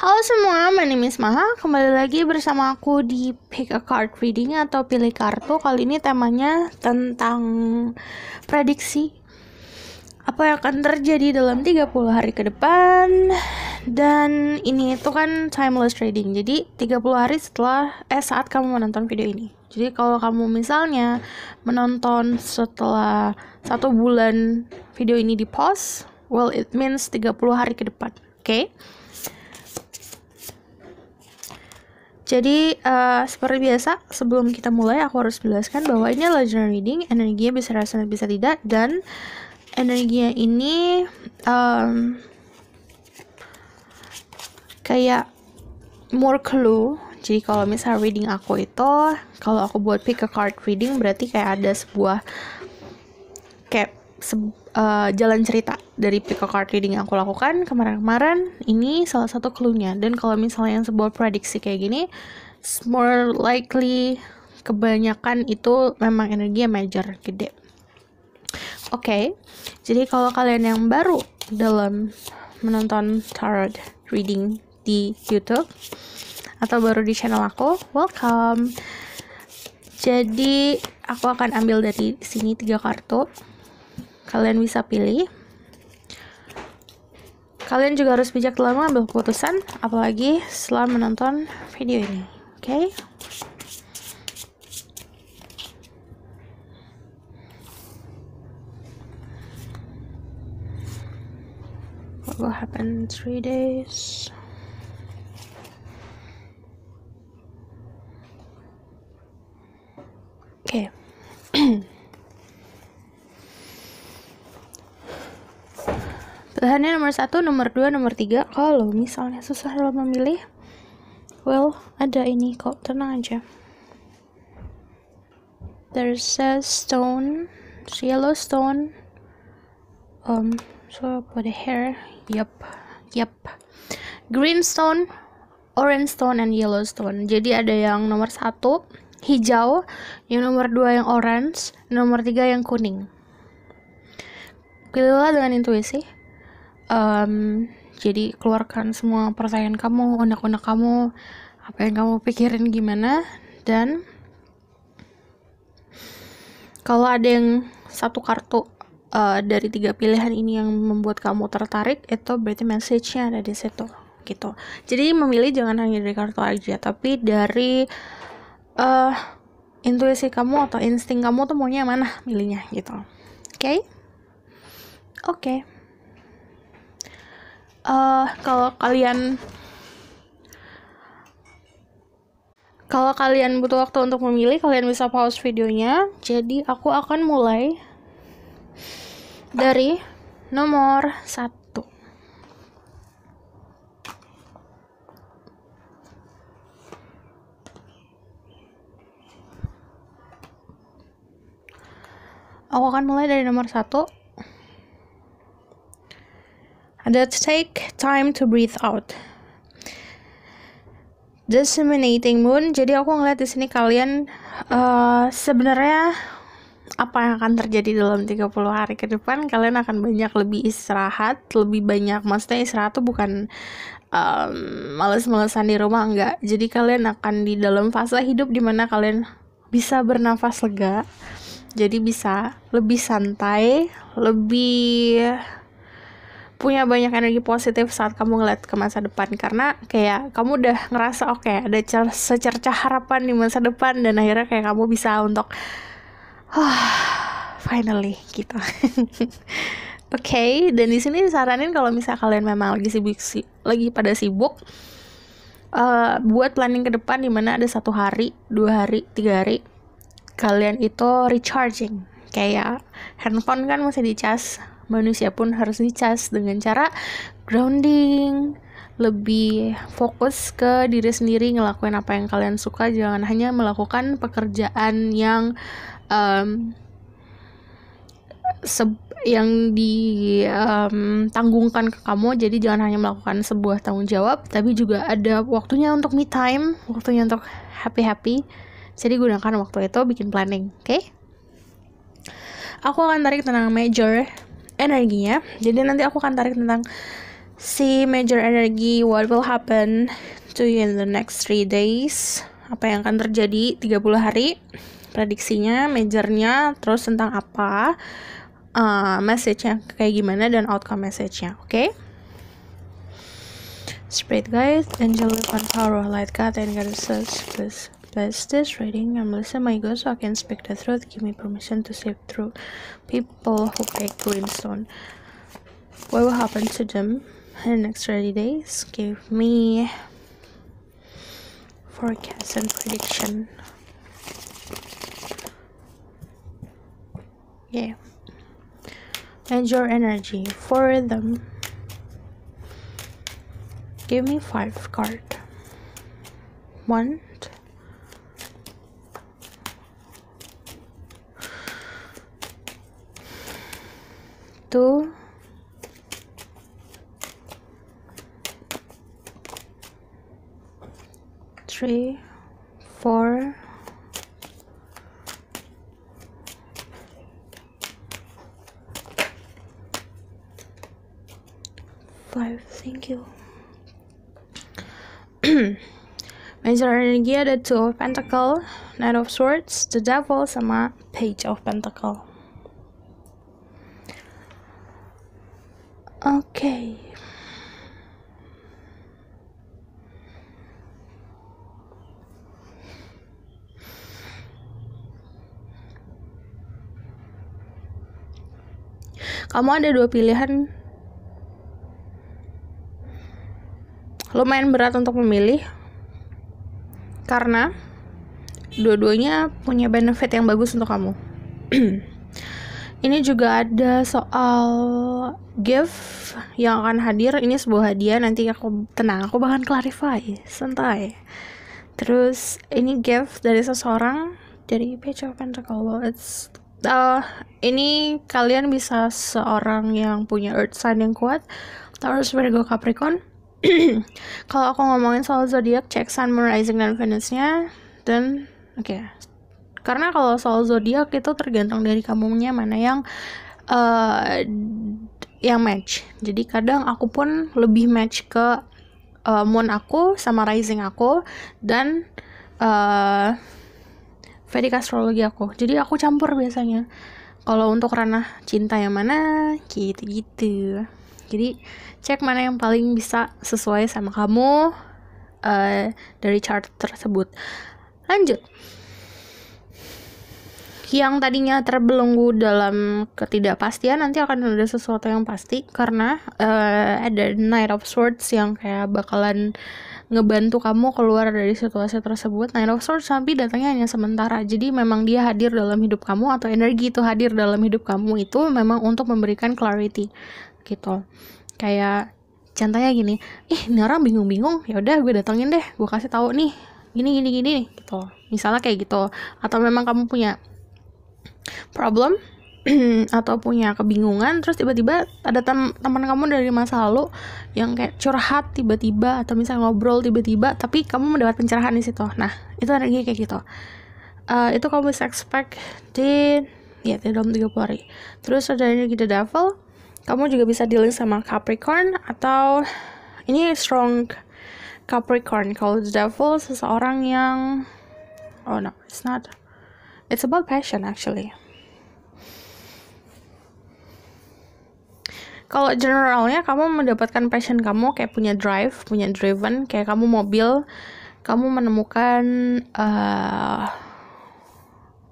Halo semua, my name is Maha. Kembali lagi bersama aku di Pick a Card Reading atau Pilih Kartu. Kali ini temanya tentang prediksi. Apa yang akan terjadi dalam 30 hari ke depan. Dan ini itu kan timeless trading. Jadi 30 hari setelah eh saat kamu menonton video ini. Jadi kalau kamu misalnya menonton setelah satu bulan video ini di pause, well it means 30 hari ke depan. Oke? Okay? Jadi uh, seperti biasa sebelum kita mulai aku harus jelaskan bahwa ini adalah journal reading, energinya bisa rasanya bisa tidak dan energinya ini um, kayak more clue jadi kalau misal reading aku itu kalau aku buat pick a card reading berarti kayak ada sebuah kayak se uh, jalan cerita dari pick a card reading yang aku lakukan kemarin-kemarin ini salah satu clue dan kalau misalnya yang sebuah prediksi kayak gini it's more likely kebanyakan itu memang energi yang major gede oke okay, jadi kalau kalian yang baru dalam menonton tarot reading di YouTube atau baru di channel aku welcome jadi aku akan ambil dari sini tiga kartu kalian bisa pilih kalian juga harus bijak dalam mengambil keputusan apalagi setelah menonton video ini oke okay? what will happen in three days oke okay. Pilihannya nomor satu, nomor dua, nomor tiga. Kalau misalnya susah dalam memilih, well, ada ini kok, tenang aja. There's a stone, yellow stone, um, so for the hair, yep, yep. green stone, orange stone, and yellow stone. Jadi ada yang nomor satu, hijau, yang nomor dua yang orange, nomor tiga yang kuning. Pilihlah dengan intuisi um, jadi keluarkan semua pertanyaan kamu unek-unek kamu apa yang kamu pikirin gimana dan kalau ada yang satu kartu uh, dari tiga pilihan ini yang membuat kamu tertarik itu berarti message-nya ada di situ gitu jadi memilih jangan hanya dari kartu aja tapi dari uh, intuisi kamu atau insting kamu tuh maunya mana milihnya gitu oke okay? oke okay uh, kalau kalian kalau kalian butuh waktu untuk memilih kalian bisa pause videonya jadi aku akan mulai dari nomor satu aku akan mulai dari nomor satu that take time to breathe out. Disseminating moon. Jadi aku ngeliat di sini kalian uh, sebenarnya apa yang akan terjadi dalam 30 hari ke depan kalian akan banyak lebih istirahat lebih banyak maksudnya istirahat tuh bukan um, males-malesan di rumah enggak jadi kalian akan di dalam fase hidup dimana kalian bisa bernafas lega jadi bisa lebih santai lebih punya banyak energi positif saat kamu ngeliat ke masa depan karena kayak kamu udah ngerasa oke okay, ada cer- secercah harapan di masa depan dan akhirnya kayak kamu bisa untuk finally gitu oke okay, dan di sini saranin kalau misal kalian memang lagi sibuk si, lagi pada sibuk uh, buat planning ke depan dimana ada satu hari dua hari tiga hari kalian itu recharging kayak handphone kan masih dicas manusia pun harus dicas dengan cara grounding lebih fokus ke diri sendiri ngelakuin apa yang kalian suka jangan hanya melakukan pekerjaan yang um, seb yang ditanggungkan um, ke kamu jadi jangan hanya melakukan sebuah tanggung jawab tapi juga ada waktunya untuk me time waktunya untuk happy happy jadi gunakan waktu itu bikin planning oke okay? aku akan tarik tenang major energinya jadi nanti aku akan tarik tentang si major energi, what will happen to you in the next three days apa yang akan terjadi 30 hari prediksinya majornya terus tentang apa uh, message-nya kayak gimana dan outcome message-nya oke okay? Spirit guys, angel, and power, light God, and goddesses, please. Let's this reading. I'm my so I can speak the truth. Give me permission to save through people who beg greenstone. What will happen to them in the next 30 days? Give me forecast and prediction. Yeah. And your energy for them. Give me five card. One Two, three, four, five. Thank you. Major energy: ada two of pentacle, knight of swords, the devil sama page of pentacle. okay. kamu ada dua pilihan lumayan berat untuk memilih karena dua-duanya punya benefit yang bagus untuk kamu ini juga ada soal Give yang akan hadir ini sebuah hadiah nanti aku tenang aku bahkan clarify santai terus ini gift dari seseorang dari page of pentacle it's uh, ini kalian bisa seorang yang punya earth sign yang kuat Taurus Virgo Capricorn kalau aku ngomongin soal zodiak cek sun moon rising dan venusnya dan oke okay. karena kalau soal zodiak itu tergantung dari kamunya mana yang uh, yang match. Jadi kadang aku pun lebih match ke uh, moon aku sama rising aku dan uh, eh, Vedic astrologi aku. Jadi aku campur biasanya. Kalau untuk ranah cinta yang mana gitu-gitu. Jadi cek mana yang paling bisa sesuai sama kamu uh, dari chart tersebut. Lanjut yang tadinya terbelenggu dalam ketidakpastian nanti akan ada sesuatu yang pasti karena uh, ada Knight of Swords yang kayak bakalan ngebantu kamu keluar dari situasi tersebut. Knight of Swords tapi datangnya hanya sementara. Jadi memang dia hadir dalam hidup kamu atau energi itu hadir dalam hidup kamu itu memang untuk memberikan clarity gitu. Kayak contohnya gini, ih nih ini orang bingung-bingung, ya udah gue datengin deh, gue kasih tahu nih gini gini gini gitu misalnya kayak gitu atau memang kamu punya problem atau punya kebingungan terus tiba-tiba ada tem teman kamu dari masa lalu yang kayak curhat tiba-tiba atau misalnya ngobrol tiba-tiba tapi kamu mendapat pencerahan di situ nah itu energi kayak gitu uh, itu kamu bisa expect di ya di dalam 30 hari terus ada energi the devil kamu juga bisa dealing sama Capricorn atau ini strong Capricorn kalau the devil seseorang yang oh no it's not it's about passion actually Kalau generalnya kamu mendapatkan passion kamu kayak punya drive, punya driven, kayak kamu mobil, kamu menemukan uh,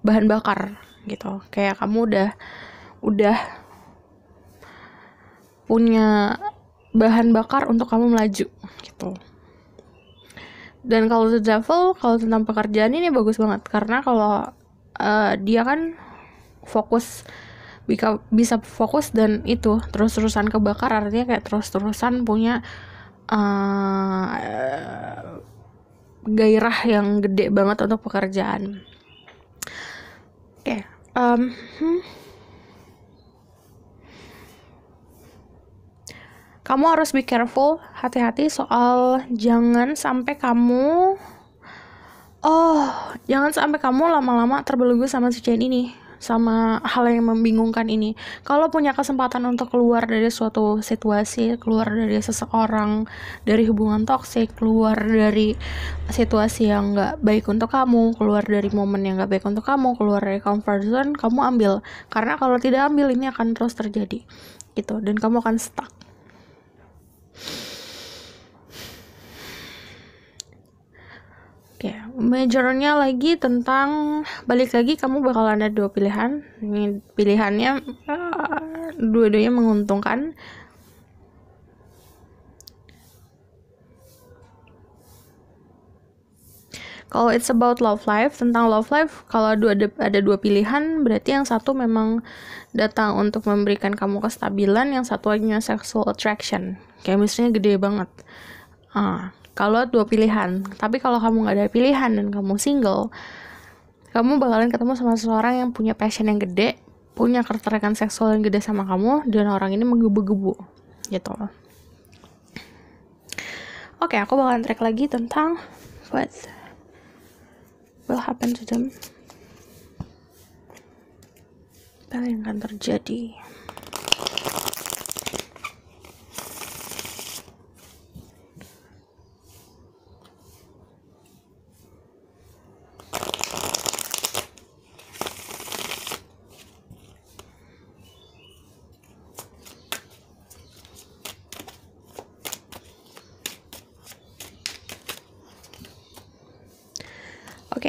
bahan bakar gitu. Kayak kamu udah udah punya bahan bakar untuk kamu melaju gitu. Dan kalau The Devil, kalau tentang pekerjaan ini bagus banget karena kalau uh, dia kan fokus bisa bisa fokus dan itu terus-terusan kebakar artinya kayak terus-terusan punya uh, gairah yang gede banget untuk pekerjaan. Oke, okay. um, hmm. kamu harus be careful, hati-hati soal jangan sampai kamu, oh, jangan sampai kamu lama-lama terbelenggu sama si Jane ini sama hal yang membingungkan ini. Kalau punya kesempatan untuk keluar dari suatu situasi, keluar dari seseorang, dari hubungan toksik, keluar dari situasi yang nggak baik untuk kamu, keluar dari momen yang nggak baik untuk kamu, keluar dari comfort zone, kamu ambil. Karena kalau tidak ambil ini akan terus terjadi gitu dan kamu akan stuck. Oke, ya, okay. majornya lagi tentang balik lagi kamu bakal ada dua pilihan. Ini pilihannya eh, dua-duanya menguntungkan. Kalau it's about love life, tentang love life, kalau dua ada dua pilihan, berarti yang satu memang datang untuk memberikan kamu kestabilan, yang satu lagi sexual attraction. Kayak misalnya gede banget. Ah kalau dua pilihan tapi kalau kamu nggak ada pilihan dan kamu single kamu bakalan ketemu sama seseorang yang punya passion yang gede punya ketertarikan seksual yang gede sama kamu dan orang ini menggebu-gebu gitu oke okay, aku bakalan track lagi tentang what will happen to them apa yang akan terjadi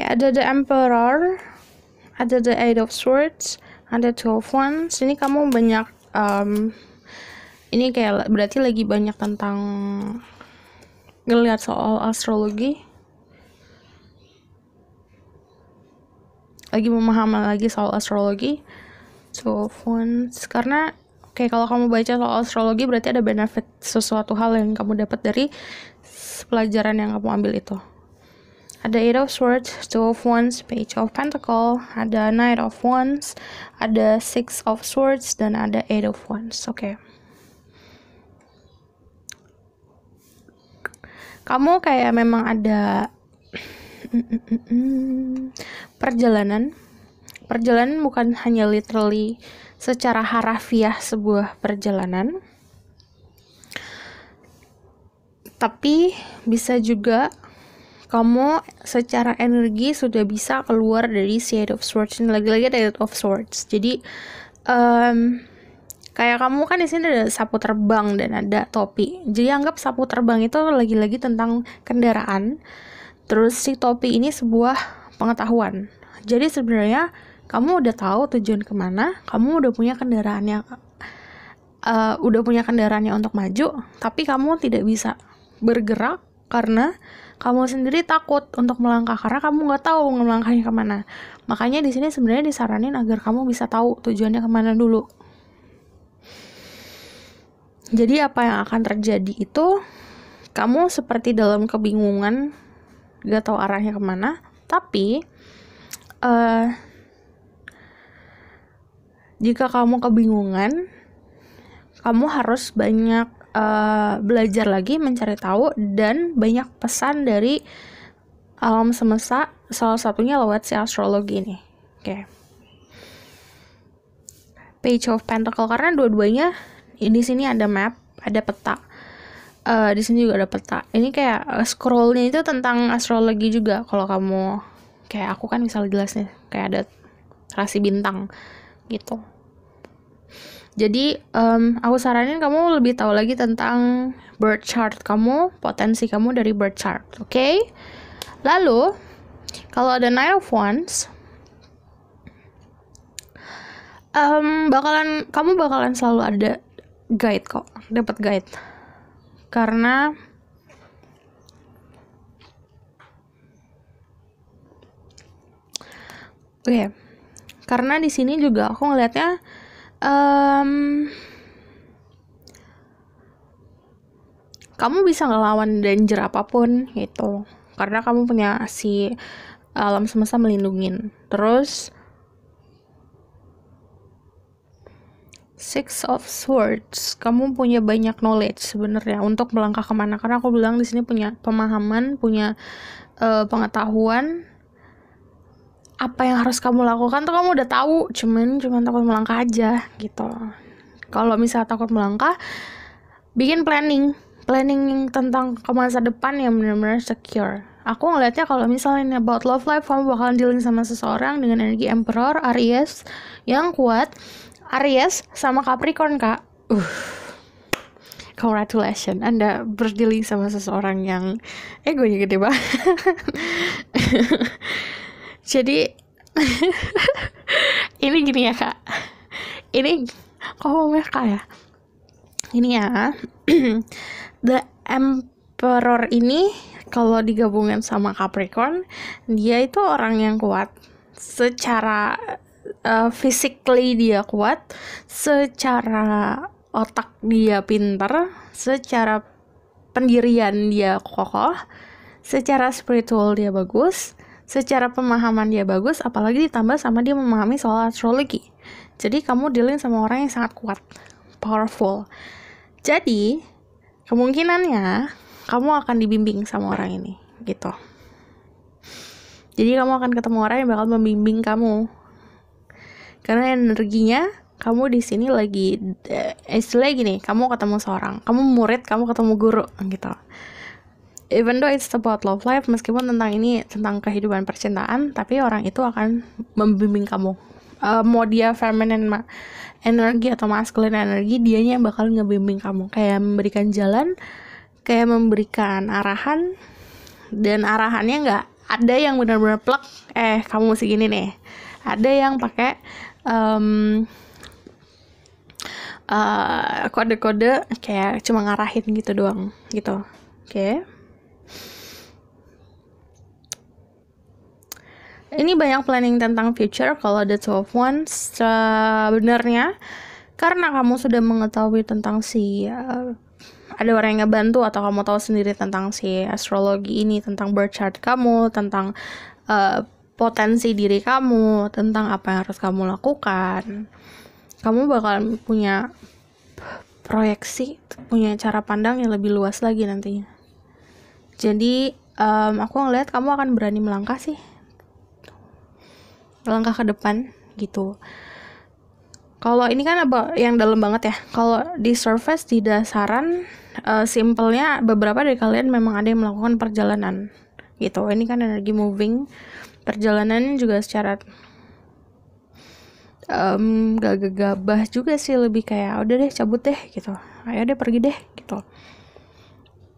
ada the emperor ada the eight of swords ada two of wands ini kamu banyak um, ini kayak berarti lagi banyak tentang ngelihat soal astrologi lagi memahami lagi soal astrologi Two of wands karena oke kalau kamu baca soal astrologi berarti ada benefit sesuatu hal yang kamu dapat dari pelajaran yang kamu ambil itu ada Eight of Swords, Two of Wands, Page of Pentacle, ada Knight of Wands, ada Six of Swords, dan ada Eight of Wands. Oke. Okay. Kamu kayak memang ada perjalanan. Perjalanan bukan hanya literally secara harafiah sebuah perjalanan. Tapi bisa juga kamu secara energi sudah bisa keluar dari Shade of Swords ini lagi-lagi ada of Swords jadi um, kayak kamu kan di sini ada sapu terbang dan ada topi jadi anggap sapu terbang itu lagi-lagi tentang kendaraan terus si topi ini sebuah pengetahuan jadi sebenarnya kamu udah tahu tujuan kemana kamu udah punya kendaraan yang uh, udah punya kendaraannya untuk maju tapi kamu tidak bisa bergerak karena kamu sendiri takut untuk melangkah karena kamu nggak tahu melangkahnya kemana makanya di sini sebenarnya disaranin agar kamu bisa tahu tujuannya kemana dulu jadi apa yang akan terjadi itu kamu seperti dalam kebingungan nggak tahu arahnya kemana tapi uh, jika kamu kebingungan kamu harus banyak uh, belajar lagi mencari tahu dan banyak pesan dari alam semesta salah satunya lewat si astrologi ini oke okay. page of pentacle karena dua-duanya ini sini ada map ada peta uh, di sini juga ada peta ini kayak eh, scrollnya itu tentang astrologi juga kalau kamu kayak aku kan misalnya jelas nih kayak ada rasi bintang gitu jadi um, aku saranin kamu lebih tahu lagi tentang birth chart kamu, potensi kamu dari birth chart, oke? Okay? Lalu kalau ada nine of wands, um, bakalan kamu bakalan selalu ada guide kok, dapat guide karena Oke, okay. karena di sini juga aku ngelihatnya um, kamu bisa ngelawan danger apapun gitu karena kamu punya si alam semesta melindungin terus Six of Swords, kamu punya banyak knowledge sebenarnya untuk melangkah kemana. Karena aku bilang di sini punya pemahaman, punya uh, pengetahuan apa yang harus kamu lakukan tuh kamu udah tahu cuman cuman takut melangkah aja gitu kalau misalnya takut melangkah bikin planning planning tentang ke masa depan yang benar-benar secure aku ngelihatnya kalau misalnya ini about love life kamu bakalan dealing sama seseorang dengan energi emperor Aries yang kuat Aries sama Capricorn kak uh congratulations Anda berdealing sama seseorang yang egonya gede banget jadi ini gini ya kak ini kok ngomongnya kak ya ini ya the emperor ini kalau digabungin sama Capricorn dia itu orang yang kuat secara uh, physically dia kuat secara otak dia pinter, secara pendirian dia kokoh secara spiritual dia bagus secara pemahaman dia bagus apalagi ditambah sama dia memahami soal astrologi jadi kamu dealing sama orang yang sangat kuat powerful jadi kemungkinannya kamu akan dibimbing sama orang ini gitu jadi kamu akan ketemu orang yang bakal membimbing kamu karena energinya kamu di sini lagi eh, istilahnya gini kamu ketemu seorang kamu murid kamu ketemu guru gitu even though it's about love life meskipun tentang ini tentang kehidupan percintaan tapi orang itu akan membimbing kamu uh, mau dia feminine ma energi atau masculine energi dianya yang bakal ngebimbing kamu kayak memberikan jalan kayak memberikan arahan dan arahannya nggak ada yang benar-benar plek eh kamu mesti gini nih ada yang pakai um, kode-kode uh, kayak cuma ngarahin gitu doang gitu oke okay. ini banyak planning tentang future kalau The Two of ones sebenarnya karena kamu sudah mengetahui tentang si uh, ada orang yang ngebantu atau kamu tahu sendiri tentang si astrologi ini tentang birth chart kamu tentang uh, potensi diri kamu tentang apa yang harus kamu lakukan kamu bakal punya proyeksi punya cara pandang yang lebih luas lagi nantinya jadi um, aku ngelihat kamu akan berani melangkah sih langkah ke depan gitu kalau ini kan apa yang dalam banget ya kalau di surface di dasaran uh, simpelnya beberapa dari kalian memang ada yang melakukan perjalanan gitu ini kan energi moving perjalanan juga secara um, gak gegabah juga sih lebih kayak udah deh cabut deh gitu ayo deh pergi deh gitu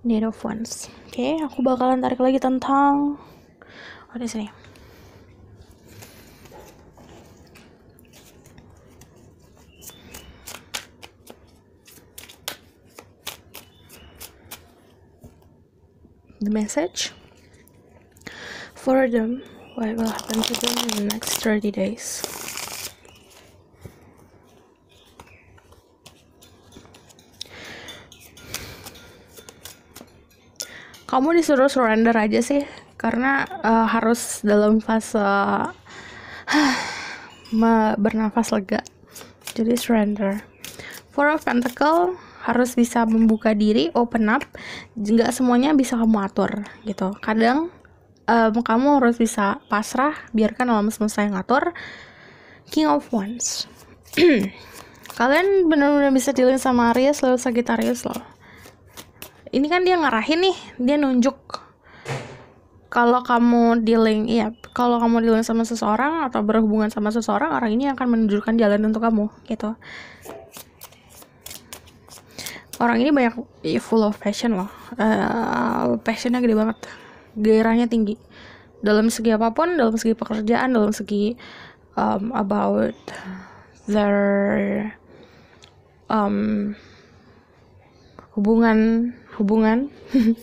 need of ones oke okay, aku bakalan tarik lagi tentang oh di sini the message for them what will happen to them in the next 30 days kamu disuruh surrender aja sih karena uh, harus dalam fase uh, bernafas lega jadi surrender four of pentacle harus bisa membuka diri open up nggak semuanya bisa kamu atur gitu kadang um, kamu harus bisa pasrah biarkan alam semesta yang ngatur king of wands kalian benar-benar bisa dealing sama Aries lalu Sagittarius loh ini kan dia ngarahin nih dia nunjuk kalau kamu dealing ya, kalau kamu dealing sama seseorang atau berhubungan sama seseorang orang ini akan menunjukkan jalan untuk kamu gitu orang ini banyak iya, full of passion loh uh, passionnya gede banget gairahnya tinggi dalam segi apapun dalam segi pekerjaan dalam segi um, about their um, hubungan hubungan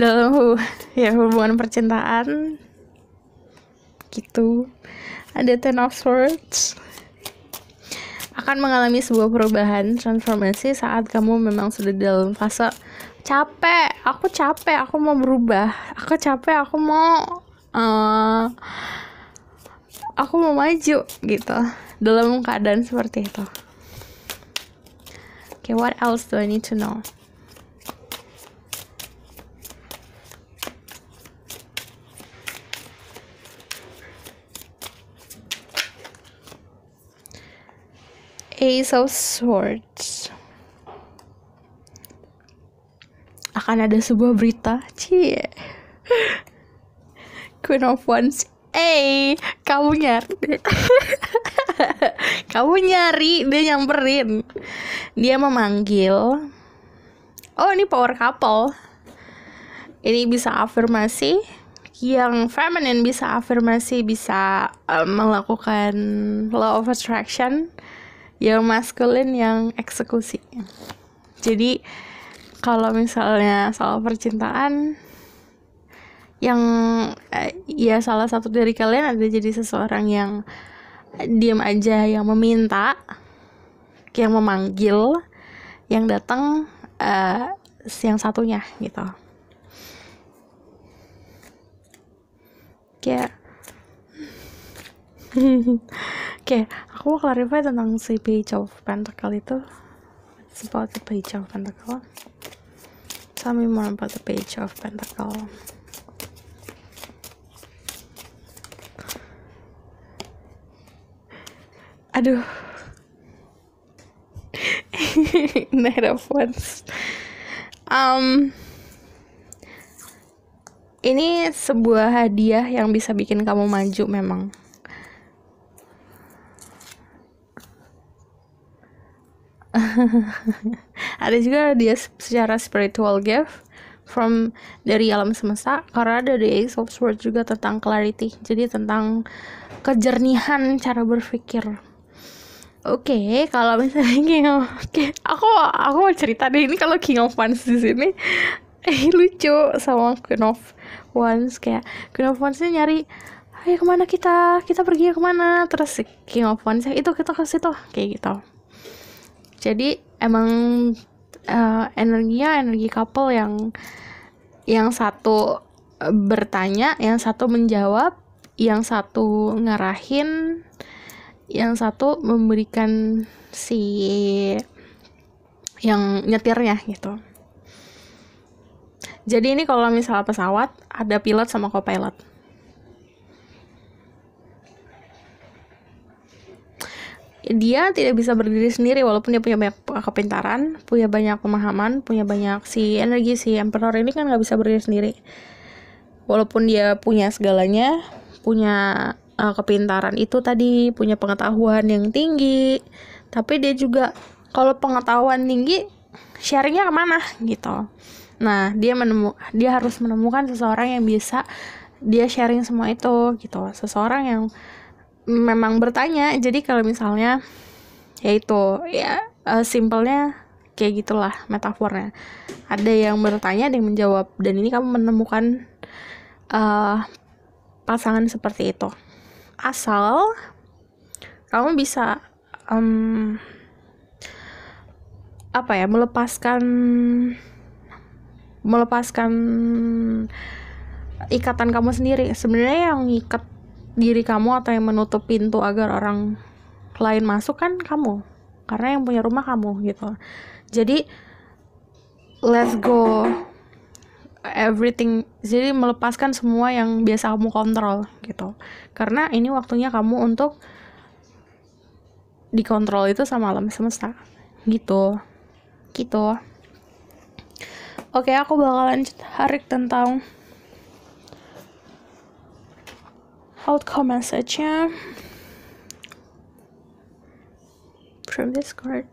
dalam ya hubungan percintaan gitu ada ten of swords akan mengalami sebuah perubahan transformasi saat kamu memang sudah dalam fase capek aku capek aku mau berubah aku capek aku mau uh, aku mau maju gitu dalam keadaan seperti itu okay what else do I need to know Ace of Swords akan ada sebuah berita cie Queen of Wands eh kamu nyari kamu nyari dia nyamperin dia memanggil oh ini power couple ini bisa afirmasi yang feminine bisa afirmasi bisa um, melakukan law of attraction yang maskulin yang eksekusi jadi kalau misalnya soal percintaan yang eh, ya salah satu dari kalian ada jadi seseorang yang diam aja yang meminta yang memanggil yang datang eh, yang satunya gitu kayak okay, aku mau clarify tentang si page of pentacle itu It's about the page of pentacle tell me more about the page of pentacle aduh Knight of Wands um, ini sebuah hadiah yang bisa bikin kamu maju memang ada juga dia secara spiritual gift from dari alam semesta karena ada di Ace of Swords juga tentang clarity jadi tentang kejernihan cara berpikir oke okay, kalau misalnya King of oke aku aku mau cerita deh ini kalau King of Wands di sini eh, lucu sama Queen of Wands kayak Queen of Wands nyari ayo kemana kita kita pergi kemana terus King of Wands itu kita kasih situ kayak gitu jadi emang uh, energinya energi couple yang yang satu bertanya yang satu menjawab yang satu ngarahin yang satu memberikan si yang nyetirnya gitu jadi ini kalau misalnya pesawat ada pilot sama co-pilot dia tidak bisa berdiri sendiri walaupun dia punya banyak kepintaran punya banyak pemahaman punya banyak si energi si emperor ini kan nggak bisa berdiri sendiri walaupun dia punya segalanya punya uh, kepintaran itu tadi punya pengetahuan yang tinggi tapi dia juga kalau pengetahuan tinggi sharingnya kemana gitu nah dia menemu dia harus menemukan seseorang yang bisa dia sharing semua itu gitu seseorang yang memang bertanya jadi kalau misalnya yaitu ya uh, simpelnya kayak gitulah metafornya ada yang bertanya ada yang menjawab dan ini kamu menemukan uh, pasangan seperti itu asal kamu bisa um, apa ya melepaskan melepaskan ikatan kamu sendiri sebenarnya yang ikat diri kamu atau yang menutup pintu agar orang lain masuk kan kamu karena yang punya rumah kamu gitu jadi let's go everything jadi melepaskan semua yang biasa kamu kontrol gitu karena ini waktunya kamu untuk dikontrol itu sama alam semesta gitu gitu oke aku bakalan harik tentang old comments aja from discord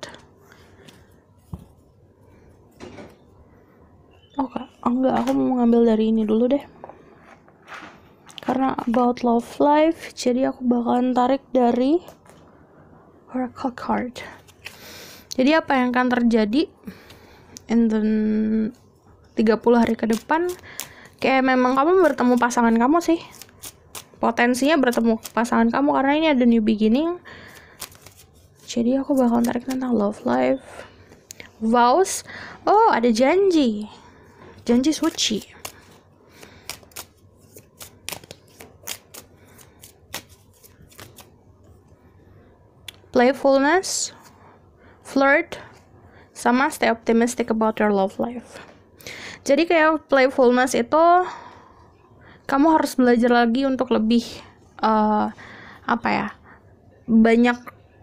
oke okay. enggak aku mau ngambil dari ini dulu deh karena about love life jadi aku bakalan tarik dari oracle card jadi apa yang akan terjadi in the 30 hari ke depan kayak memang kamu bertemu pasangan kamu sih potensinya bertemu pasangan kamu karena ini ada new beginning jadi aku bakal tarik tentang love life vows oh ada janji janji suci playfulness flirt sama stay optimistic about your love life jadi kayak playfulness itu kamu harus belajar lagi untuk lebih uh, apa ya banyak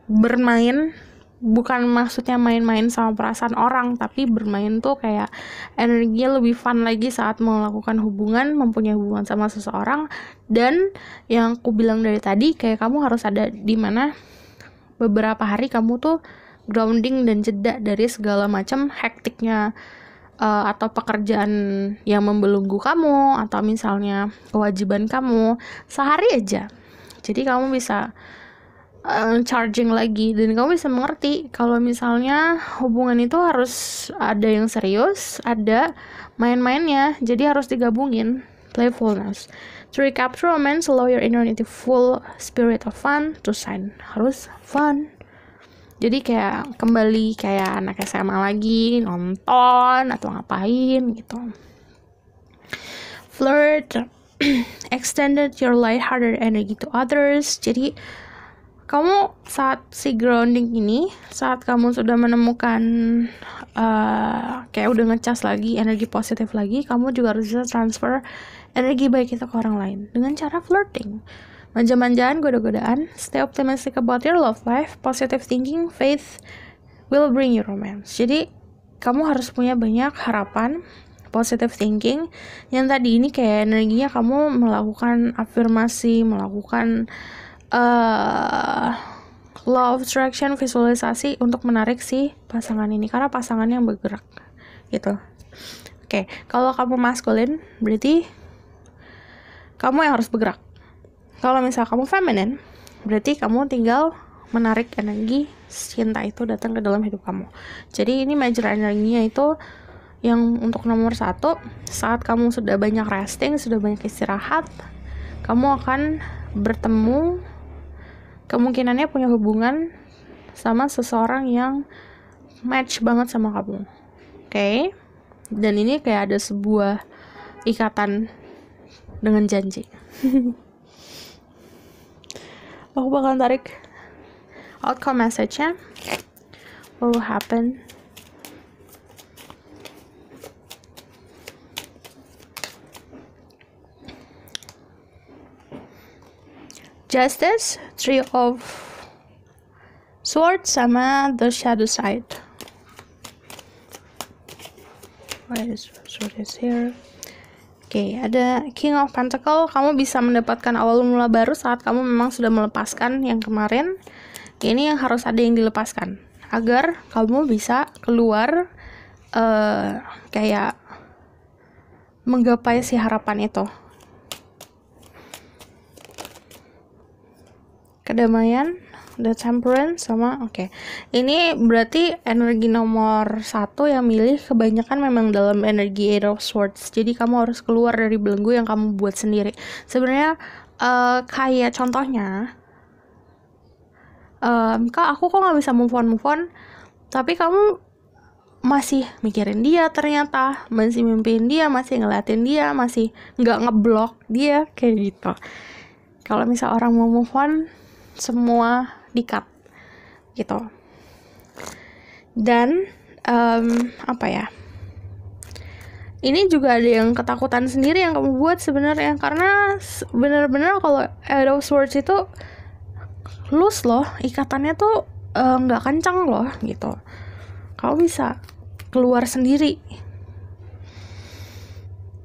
bermain bukan maksudnya main-main sama perasaan orang tapi bermain tuh kayak energinya lebih fun lagi saat melakukan hubungan mempunyai hubungan sama seseorang dan yang aku bilang dari tadi kayak kamu harus ada di mana beberapa hari kamu tuh grounding dan jeda dari segala macam hektiknya uh, atau pekerjaan yang membelunggu kamu atau misalnya kewajiban kamu sehari aja. Jadi kamu bisa uh, charging lagi dan kamu bisa mengerti kalau misalnya hubungan itu harus ada yang serius, ada main-mainnya. Jadi harus digabungin playfulness. To recapture romance, allow your inner full spirit of fun to sign Harus fun jadi kayak kembali kayak anak SMA lagi nonton atau ngapain gitu flirt extended your light harder energy to others jadi kamu saat si grounding ini saat kamu sudah menemukan uh, kayak udah ngecas lagi energi positif lagi kamu juga harus bisa transfer energi baik itu ke orang lain dengan cara flirting manja-manjaan, goda-godaan, stay optimistic about your love life, positive thinking, faith will bring you romance. Jadi, kamu harus punya banyak harapan, positive thinking, yang tadi ini kayak energinya kamu melakukan afirmasi, melakukan uh, law of attraction, visualisasi untuk menarik si pasangan ini, karena pasangan yang bergerak, gitu. Oke, okay. kalau kamu maskulin, berarti kamu yang harus bergerak kalau misal kamu feminine, berarti kamu tinggal menarik energi cinta itu datang ke dalam hidup kamu jadi ini major energinya itu yang untuk nomor satu saat kamu sudah banyak resting sudah banyak istirahat kamu akan bertemu kemungkinannya punya hubungan sama seseorang yang match banget sama kamu oke okay? dan ini kayak ada sebuah ikatan dengan janji Aku bakal narik outcome message, What will happen? Justice, Three of Swords, sama the Shadow Side. Where is sword is here? Oke, okay, ada King of Pentacle. Kamu bisa mendapatkan awal mula baru saat kamu memang sudah melepaskan yang kemarin. Ini yang harus ada yang dilepaskan agar kamu bisa keluar uh, kayak menggapai si harapan itu. Kedamaian. The Temperance sama oke. Okay. Ini berarti energi nomor satu yang milih kebanyakan memang dalam energi Eight of Swords. Jadi kamu harus keluar dari belenggu yang kamu buat sendiri. Sebenarnya uh, kayak contohnya, um, kak aku kok nggak bisa move on move on, tapi kamu masih mikirin dia ternyata masih mimpiin dia masih ngeliatin dia masih nggak ngeblok dia kayak gitu kalau misal orang mau move on semua ikat gitu dan um, apa ya ini juga ada yang ketakutan sendiri yang kamu buat sebenarnya karena bener-bener kalau Edo Swords itu loose loh ikatannya tuh eh, nggak uh, kencang loh gitu kamu bisa keluar sendiri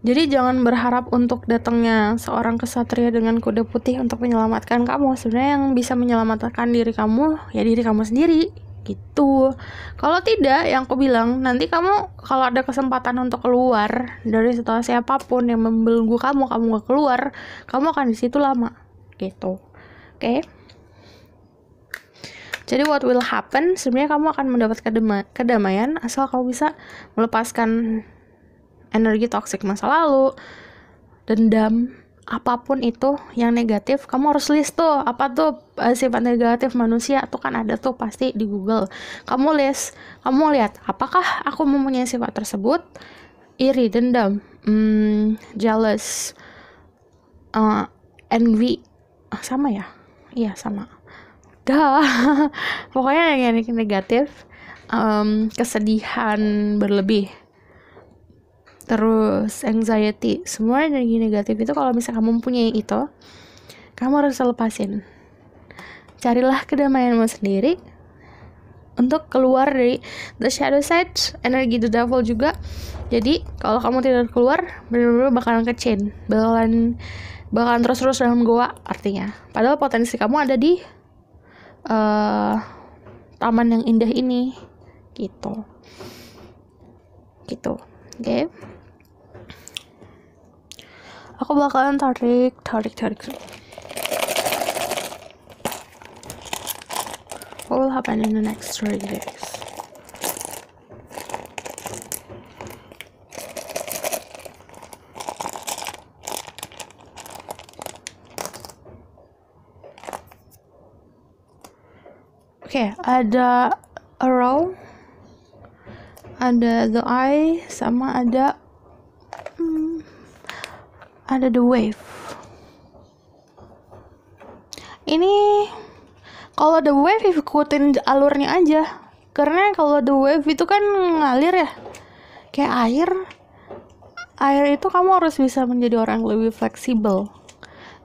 jadi jangan berharap untuk datangnya seorang kesatria dengan kuda putih untuk menyelamatkan kamu. Sebenarnya yang bisa menyelamatkan diri kamu ya diri kamu sendiri gitu. Kalau tidak, yang aku bilang nanti kamu kalau ada kesempatan untuk keluar dari situasi apapun yang membelenggu kamu, kamu gak keluar, kamu akan di situ lama gitu. Oke. Okay? Jadi what will happen? Sebenarnya kamu akan mendapat kedama kedamaian asal kamu bisa melepaskan energi toxic masa lalu, dendam, apapun itu yang negatif, kamu harus list tuh apa tuh eh, sifat negatif manusia tuh kan ada tuh pasti di Google. Kamu list, kamu lihat apakah aku mempunyai sifat tersebut? Iri, dendam, hmm, jealous, uh, envy, sama ya? Iya sama. Dah, pokoknya yang negatif, um, kesedihan berlebih terus anxiety semua energi negatif itu kalau misalnya kamu mempunyai itu kamu harus lepasin carilah kedamaianmu sendiri untuk keluar dari the shadow side energi the devil juga jadi kalau kamu tidak keluar benar-benar bakalan kecin bakalan bakalan terus-terus dalam goa artinya padahal potensi kamu ada di uh, taman yang indah ini gitu gitu oke okay? aku bakalan tarik tarik tarik what will happen in the next three days Oke, okay, ada a row ada the eye, sama ada ada The Wave ini kalau The Wave ikutin alurnya aja karena kalau The Wave itu kan ngalir ya kayak air air itu kamu harus bisa menjadi orang yang lebih fleksibel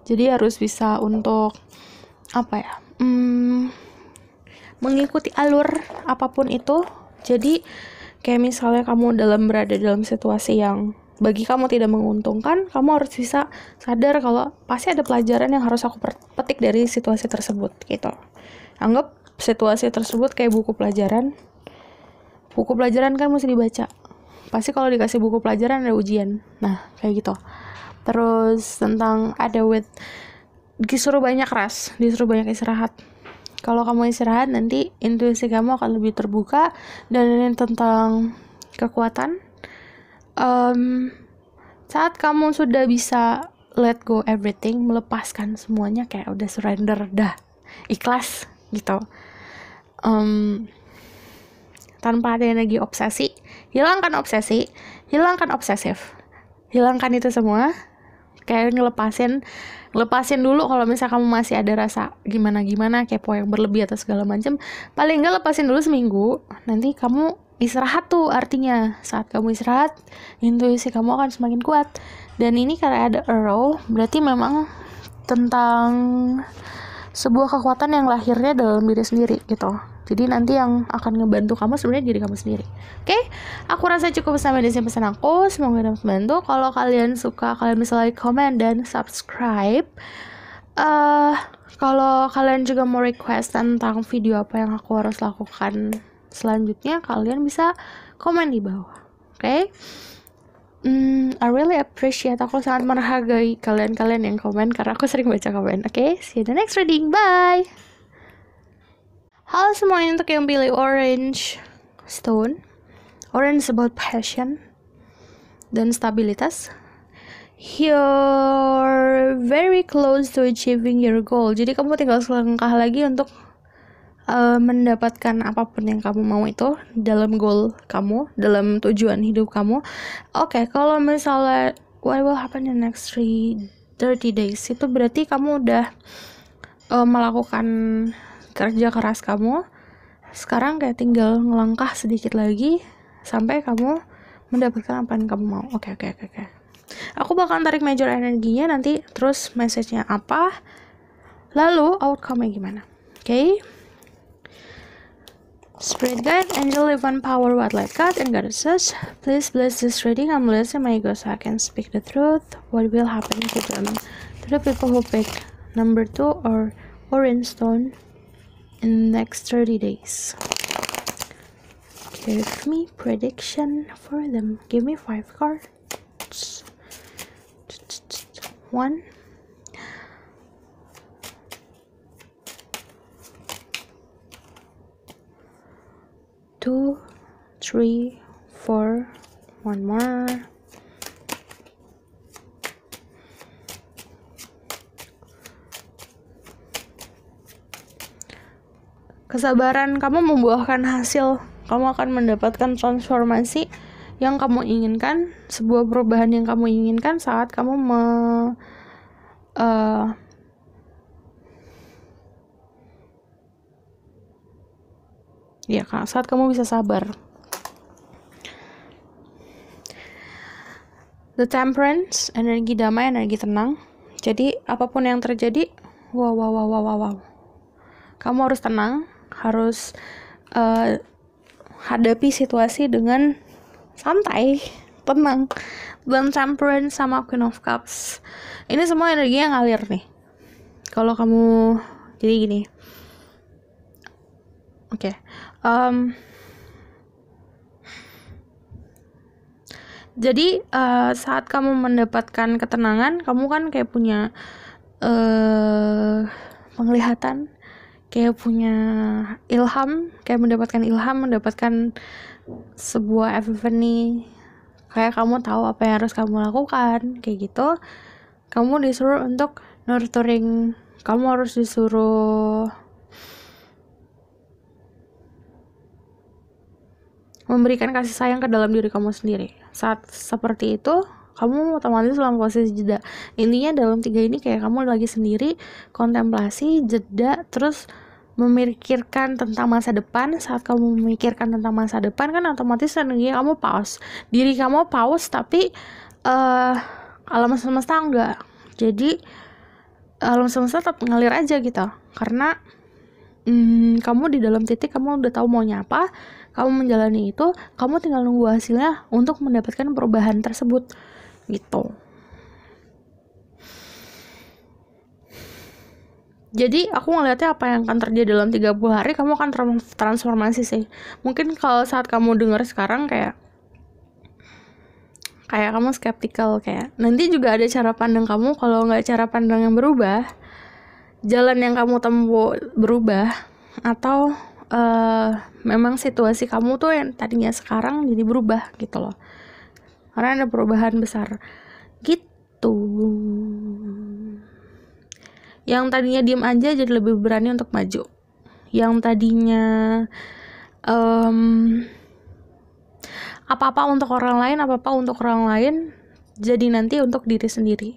jadi harus bisa untuk apa ya hmm, mengikuti alur apapun itu jadi kayak misalnya kamu dalam berada dalam situasi yang bagi kamu tidak menguntungkan, kamu harus bisa sadar kalau pasti ada pelajaran yang harus aku petik dari situasi tersebut gitu. Anggap situasi tersebut kayak buku pelajaran. Buku pelajaran kan mesti dibaca. Pasti kalau dikasih buku pelajaran ada ujian. Nah, kayak gitu. Terus tentang ada with disuruh banyak rest, disuruh banyak istirahat kalau kamu istirahat nanti intuisi kamu akan lebih terbuka dan tentang kekuatan um, saat kamu sudah bisa let go everything melepaskan semuanya kayak udah surrender dah ikhlas gitu um, tanpa ada energi obsesi hilangkan obsesi hilangkan obsesif hilangkan itu semua kayak ngelepasin ngelepasin dulu kalau misal kamu masih ada rasa gimana gimana kepo yang berlebih atau segala macam paling nggak lepasin dulu seminggu nanti kamu istirahat tuh artinya saat kamu istirahat intuisi kamu akan semakin kuat dan ini karena ada arrow berarti memang tentang sebuah kekuatan yang lahirnya dalam diri sendiri gitu jadi nanti yang akan ngebantu kamu sebenarnya diri kamu sendiri. Oke, okay? aku rasa cukup sampai di sini pesan aku. Semoga dapat membantu. Kalau kalian suka, kalian bisa like, comment, dan subscribe. Uh, kalau kalian juga mau request tentang video apa yang aku harus lakukan selanjutnya kalian bisa komen di bawah oke okay? mm, I really appreciate aku sangat menghargai kalian-kalian yang komen karena aku sering baca komen oke okay? see you the next reading bye halo semuanya untuk yang pilih orange stone orange is about passion dan stabilitas you're very close to achieving your goal jadi kamu tinggal selangkah lagi untuk uh, mendapatkan apapun yang kamu mau itu dalam goal kamu, dalam tujuan hidup kamu. Oke, okay, kalau misalnya what will happen in the next three 30 days itu berarti kamu udah uh, melakukan kerja keras kamu. Sekarang kayak tinggal ngelangkah sedikit lagi sampai kamu mendapatkan apa yang kamu mau. Oke, okay, oke, okay, oke, okay, oke. Aku bakal tarik major energinya nanti terus message-nya apa. Lalu outcome-nya gimana? Oke. Okay? Spirit guide, angel, one power, what light God and goddesses, please bless this reading I'm them. my God so I can speak the truth. What will happen to them? To the people who pick number two or orange stone in next 30 days. Give me prediction for them. Give me five cards. One. two, three, four, one more. Kesabaran kamu membuahkan hasil. Kamu akan mendapatkan transformasi yang kamu inginkan, sebuah perubahan yang kamu inginkan saat kamu me, uh, Iya kak saat kamu bisa sabar the temperance energi damai energi tenang jadi apapun yang terjadi wow wow wow wow wow, kamu harus tenang harus uh, hadapi situasi dengan santai tenang dan temperance sama queen of cups ini semua energi yang ngalir nih kalau kamu jadi gini oke okay um, jadi uh, saat kamu mendapatkan ketenangan kamu kan kayak punya uh, penglihatan kayak punya ilham kayak mendapatkan ilham mendapatkan sebuah epiphany kayak kamu tahu apa yang harus kamu lakukan kayak gitu kamu disuruh untuk nurturing kamu harus disuruh memberikan kasih sayang ke dalam diri kamu sendiri. Saat seperti itu, kamu otomatis dalam posisi jeda. Intinya dalam tiga ini kayak kamu lagi sendiri, kontemplasi, jeda, terus memikirkan tentang masa depan saat kamu memikirkan tentang masa depan kan otomatis energi kamu pause diri kamu pause tapi uh, alam semesta enggak jadi alam semesta tetap ngalir aja gitu karena hmm, kamu di dalam titik kamu udah tahu maunya apa kamu menjalani itu kamu tinggal nunggu hasilnya untuk mendapatkan perubahan tersebut gitu jadi aku ngeliatnya apa yang akan terjadi dalam 30 hari kamu akan transformasi sih mungkin kalau saat kamu dengar sekarang kayak kayak kamu skeptikal kayak nanti juga ada cara pandang kamu kalau nggak cara pandang yang berubah jalan yang kamu tempuh berubah atau uh, memang situasi kamu tuh yang tadinya sekarang jadi berubah gitu loh karena ada perubahan besar gitu yang tadinya diem aja jadi lebih berani untuk maju yang tadinya um, apa-apa untuk orang lain apa-apa untuk orang lain jadi nanti untuk diri sendiri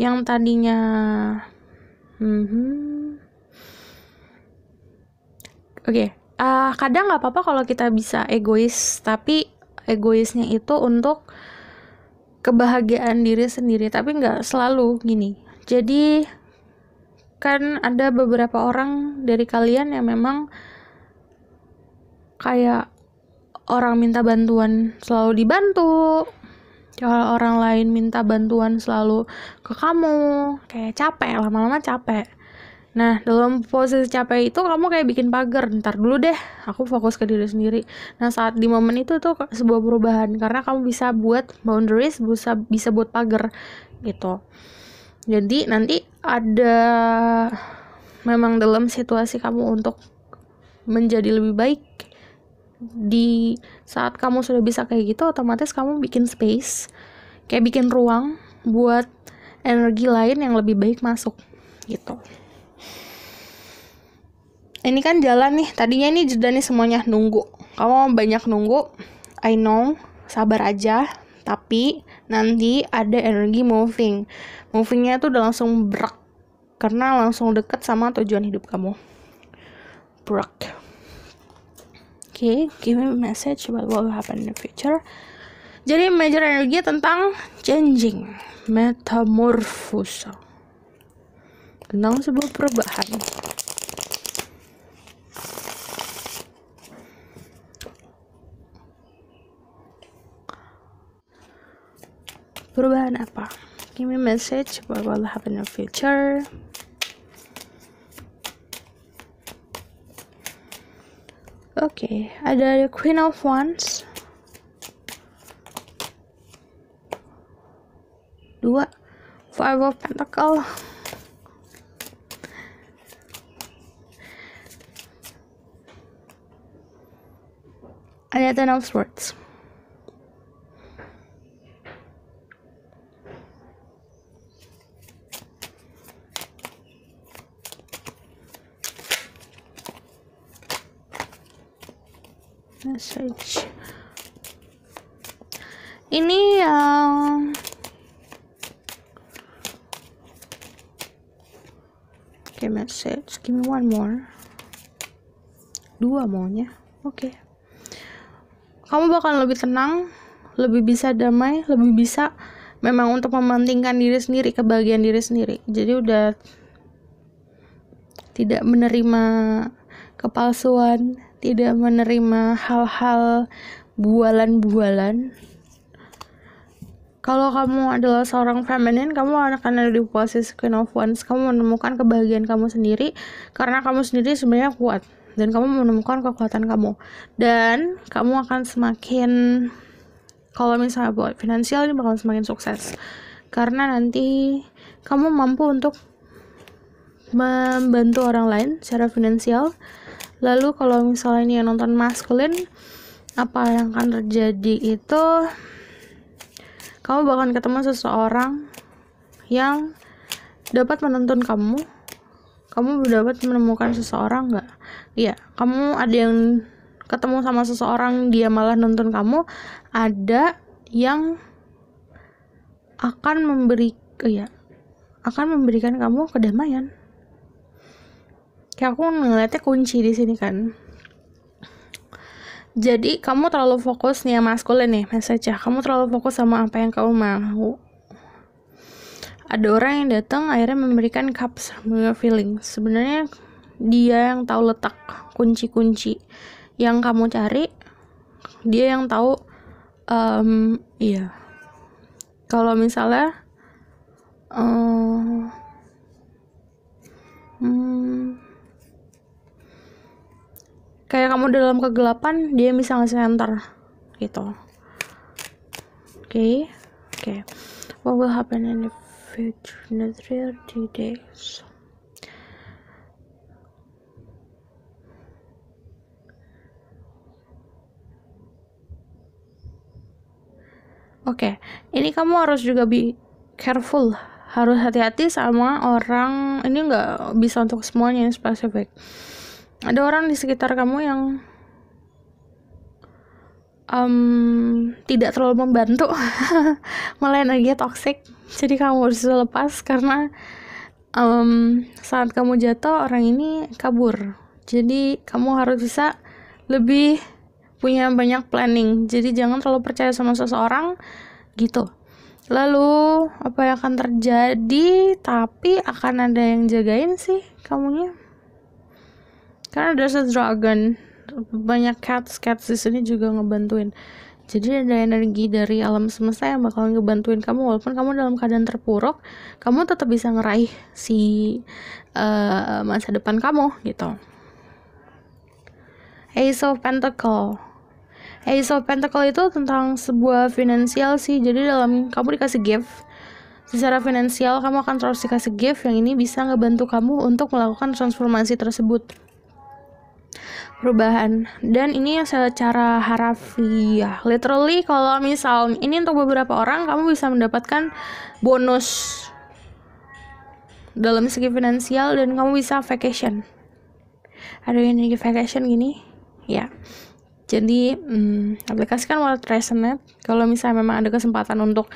yang tadinya -hmm, Oke, okay. uh, kadang nggak apa-apa kalau kita bisa egois, tapi egoisnya itu untuk kebahagiaan diri sendiri, tapi nggak selalu gini. Jadi kan ada beberapa orang dari kalian yang memang kayak orang minta bantuan selalu dibantu, kalau orang lain minta bantuan selalu ke kamu, kayak capek lama-lama capek Nah, dalam posisi capek itu kamu kayak bikin pagar, ntar dulu deh, aku fokus ke diri sendiri. Nah, saat di momen itu tuh sebuah perubahan, karena kamu bisa buat boundaries, bisa, bisa buat pagar gitu. Jadi nanti ada memang dalam situasi kamu untuk menjadi lebih baik di saat kamu sudah bisa kayak gitu otomatis kamu bikin space kayak bikin ruang buat energi lain yang lebih baik masuk gitu ini kan jalan nih tadinya ini jeda nih semuanya nunggu kamu banyak nunggu I know sabar aja tapi nanti ada energi moving movingnya tuh udah langsung berak karena langsung deket sama tujuan hidup kamu berak oke okay, give me a message about what will happen in the future jadi major energi tentang changing metamorfosa tentang sebuah perubahan perubahan apa give me message what will happen in the future oke okay, ada the queen of wands dua five of Pentacles, ada ten of swords ini yang eh, oke okay, message give me one more dua maunya oke okay. kamu bakal lebih tenang lebih bisa damai lebih bisa memang untuk mementingkan diri sendiri kebahagiaan diri sendiri jadi udah tidak menerima kepalsuan tidak menerima hal-hal bualan-bualan kalau kamu adalah seorang feminin, kamu akan ada di posisi Queen of Wands. Kamu menemukan kebahagiaan kamu sendiri karena kamu sendiri sebenarnya kuat dan kamu menemukan kekuatan kamu dan kamu akan semakin kalau misalnya buat finansial ini bakal semakin sukses karena nanti kamu mampu untuk membantu orang lain secara finansial lalu kalau misalnya ini yang nonton maskulin apa yang akan terjadi itu kamu bahkan ketemu seseorang yang dapat menuntun kamu kamu dapat menemukan seseorang nggak iya kamu ada yang ketemu sama seseorang dia malah nuntun kamu ada yang akan memberi ya akan memberikan kamu kedamaian kayak aku ngeliatnya kunci di sini kan jadi kamu terlalu fokus nih yang maskulin nih message ya kamu terlalu fokus sama apa yang kamu mau ada orang yang datang akhirnya memberikan cups memberikan feeling sebenarnya dia yang tahu letak kunci-kunci yang kamu cari dia yang tahu um, iya kalau misalnya um, hmm, kayak kamu dalam kegelapan dia bisa ngasih enter gitu oke okay. oke okay. what will happen in the future in the 30 days Oke, okay. ini kamu harus juga be careful, harus hati-hati sama orang. Ini nggak bisa untuk semuanya yang spesifik ada orang di sekitar kamu yang um, tidak terlalu membantu malah energinya toxic jadi kamu harus lepas karena um, saat kamu jatuh orang ini kabur jadi kamu harus bisa lebih punya banyak planning jadi jangan terlalu percaya sama seseorang gitu lalu apa yang akan terjadi tapi akan ada yang jagain sih kamunya karena there's a dragon banyak cats cats di sini juga ngebantuin jadi ada energi dari alam semesta yang bakal ngebantuin kamu walaupun kamu dalam keadaan terpuruk kamu tetap bisa ngeraih si uh, masa depan kamu gitu Ace of Pentacle Ace of Pentacle itu tentang sebuah finansial sih jadi dalam kamu dikasih gift secara finansial kamu akan terus dikasih gift yang ini bisa ngebantu kamu untuk melakukan transformasi tersebut perubahan dan ini secara harafiah literally kalau misal ini untuk beberapa orang kamu bisa mendapatkan bonus dalam segi finansial dan kamu bisa vacation ada yang lagi vacation gini ya jadi hmm, aplikasikan wallet resonate kalau misalnya memang ada kesempatan untuk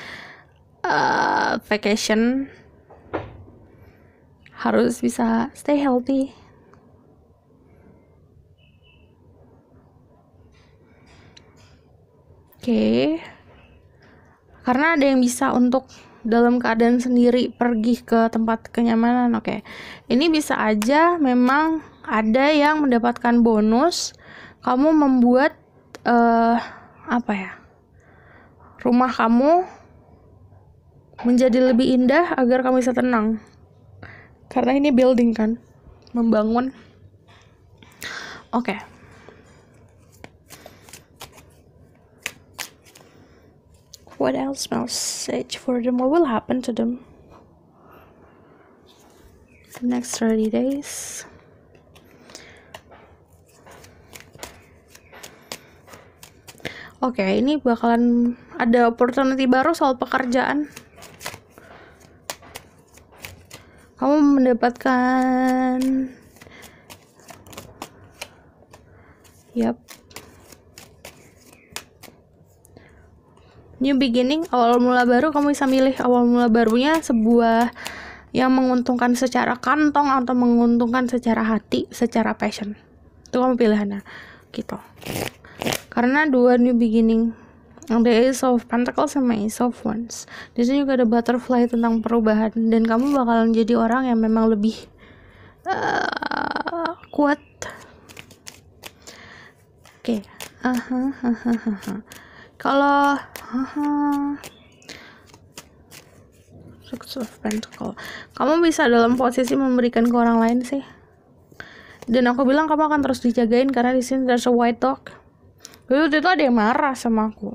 uh, vacation harus bisa stay healthy okay. karena ada yang bisa untuk dalam keadaan sendiri pergi ke tempat kenyamanan oke okay. ini bisa aja memang ada yang mendapatkan bonus kamu membuat uh, apa ya rumah kamu menjadi lebih indah agar kamu bisa tenang karena ini building kan membangun oke okay. What else message What will happen to them? The next 30 days. Oke, okay, ini bakalan ada opportunity baru soal pekerjaan. Kamu mendapatkan yep. new beginning awal mula baru kamu bisa milih awal mula barunya sebuah yang menguntungkan secara kantong atau menguntungkan secara hati, secara passion. Itu kamu pilihannya. Gitu. Karena dua new beginning ada Ace of Pentacles sama Ace of Wands. Di sini juga ada butterfly tentang perubahan dan kamu bakalan jadi orang yang memang lebih uh, kuat. Oke. Okay. Ah, kalau six pentacle kamu bisa dalam posisi memberikan ke orang lain sih dan aku bilang kamu akan terus dijagain karena di sini there's a white dog dulu itu ada yang marah sama aku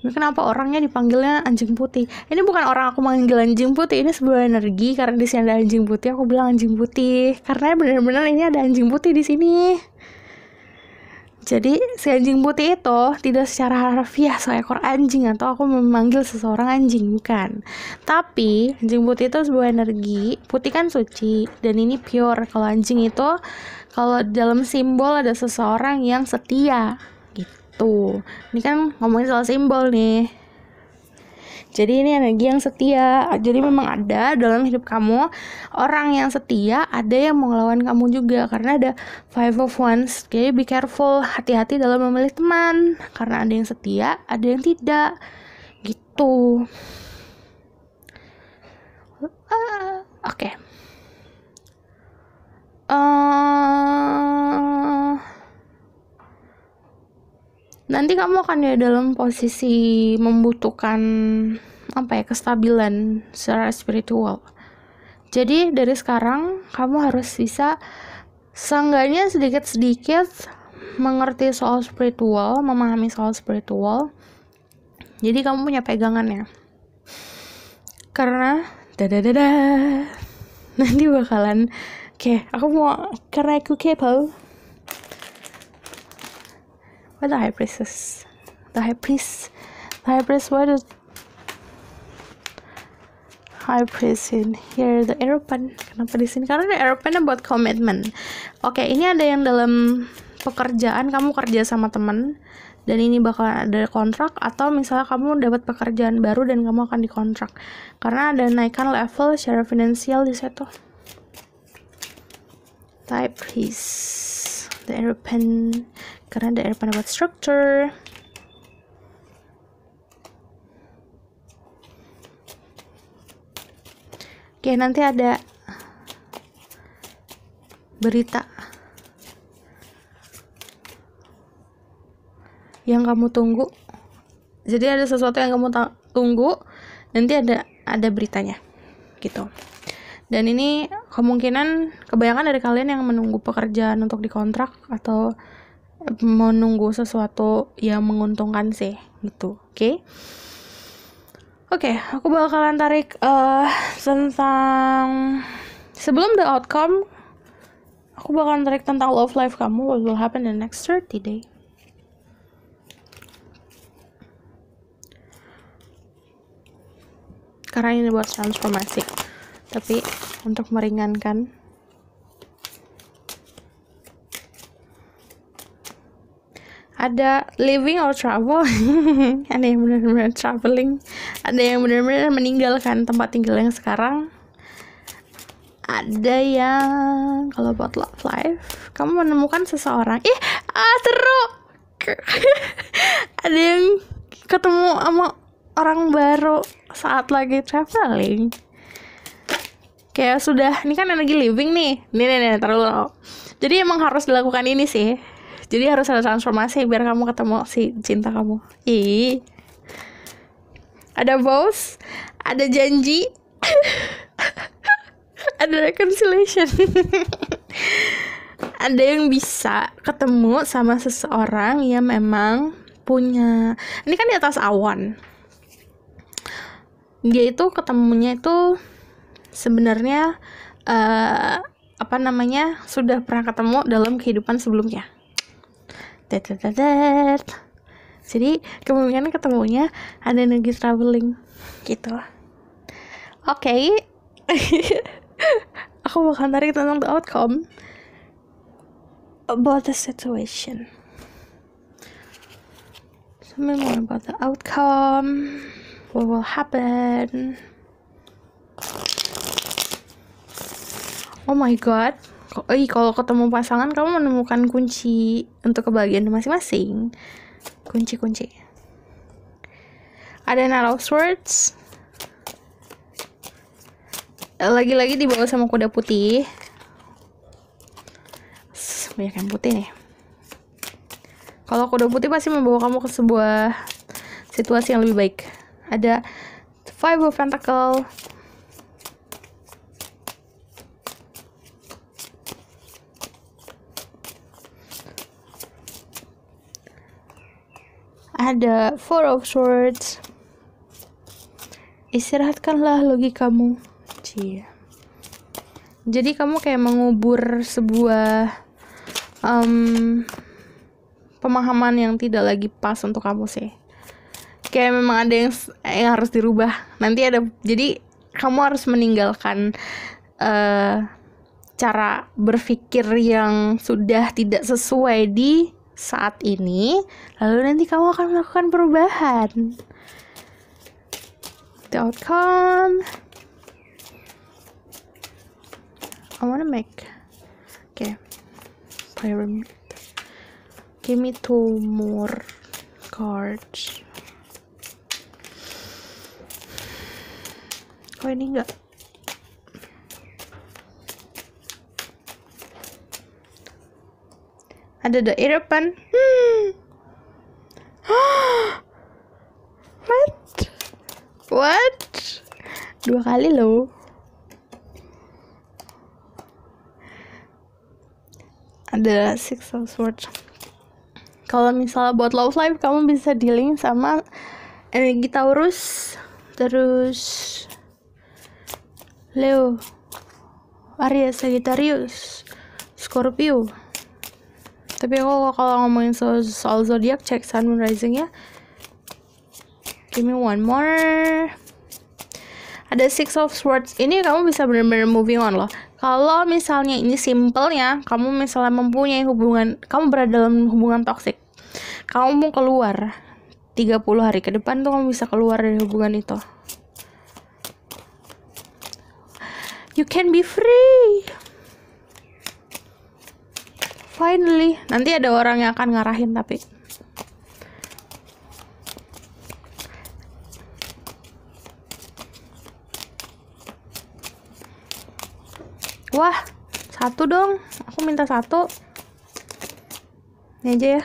ini kenapa orangnya dipanggilnya anjing putih ini bukan orang aku manggil anjing putih ini sebuah energi karena di sini ada anjing putih aku bilang anjing putih karena benar-benar ini ada anjing putih di sini jadi si anjing putih itu tidak secara harfiah seekor anjing atau aku memanggil seseorang anjing bukan. Tapi anjing putih itu sebuah energi. Putih kan suci dan ini pure. Kalau anjing itu kalau dalam simbol ada seseorang yang setia gitu. Ini kan ngomongin soal simbol nih. Jadi ini energi yang setia. Jadi memang ada dalam hidup kamu orang yang setia, ada yang mau ngelawan kamu juga karena ada five of wands. Jadi be careful, hati-hati dalam memilih teman karena ada yang setia, ada yang tidak. Gitu. Uh, Oke. Okay. Uh, eh, nanti kamu akan ya dalam posisi membutuhkan apa ya kestabilan secara spiritual jadi dari sekarang kamu harus bisa seenggaknya sedikit-sedikit mengerti soal spiritual memahami soal spiritual jadi kamu punya pegangannya karena dadadada nanti bakalan oke okay, aku mau karena aku kepo the high priestess? The high priest The high priest Where the high priest in here the aeroplane kenapa di sini karena ada aeroplane buat komitmen oke okay, ini ada yang dalam pekerjaan kamu kerja sama temen dan ini bakal ada kontrak atau misalnya kamu dapat pekerjaan baru dan kamu akan dikontrak karena ada naikkan level secara finansial di situ type his the aeroplane karena ada air pendapat structure oke nanti ada berita yang kamu tunggu jadi ada sesuatu yang kamu tunggu nanti ada ada beritanya gitu dan ini kemungkinan kebanyakan dari kalian yang menunggu pekerjaan untuk dikontrak atau menunggu sesuatu yang menguntungkan sih gitu oke okay? oke okay, aku bakalan tarik uh, tentang sebelum the outcome aku bakalan tarik tentang love life kamu what will happen in the next 30 day karena ini buat transformasi tapi untuk meringankan ada living or travel ada yang benar-benar traveling ada yang benar-benar meninggalkan tempat tinggal yang sekarang ada yang kalau buat love life kamu menemukan seseorang ih ah seru ada yang ketemu sama orang baru saat lagi traveling kayak sudah ini kan energi living nih nih nih, nih terlalu jadi emang harus dilakukan ini sih jadi harus ada transformasi biar kamu ketemu si cinta kamu Ii, ada vows ada janji ada reconciliation ada yang bisa ketemu sama seseorang yang memang punya ini kan di atas awan dia itu ketemunya itu sebenarnya uh, apa namanya sudah pernah ketemu dalam kehidupan sebelumnya Dadadadad. Jadi kemungkinan ketemunya ada energi traveling gitu. Oke. Okay. Aku bakal tarik tentang the outcome about the situation. Something more about the outcome. What will happen? Oh my god iya, kalau ketemu pasangan kamu menemukan kunci untuk kebahagiaan masing-masing kunci-kunci ada love Swords. lagi-lagi dibawa sama kuda putih banyak yang putih nih kalau kuda putih pasti membawa kamu ke sebuah situasi yang lebih baik ada five of Pentacles. ada Four of Swords. Istirahatkanlah logi kamu. Cie. Jadi kamu kayak mengubur sebuah um, pemahaman yang tidak lagi pas untuk kamu sih. Kayak memang ada yang yang harus dirubah. Nanti ada jadi kamu harus meninggalkan uh, cara berpikir yang sudah tidak sesuai di saat ini, lalu nanti kamu akan melakukan perubahan. The outcome I wanna make okay pyramid. Give me two more cards. Oh ini enggak ada the European hmm what what dua kali loh ada six of swords kalau misalnya buat love life kamu bisa dealing sama energi Taurus terus Leo Aries Sagittarius Scorpio tapi aku kalau ngomongin soal, soal zodiak cek sun moon rising ya give me one more ada six of swords ini kamu bisa benar-benar moving on loh kalau misalnya ini simple ya kamu misalnya mempunyai hubungan kamu berada dalam hubungan toksik kamu mau keluar 30 hari ke depan tuh kamu bisa keluar dari hubungan itu you can be free Finally, nanti ada orang yang akan ngarahin tapi. Wah, satu dong. Aku minta satu. Ini aja ya.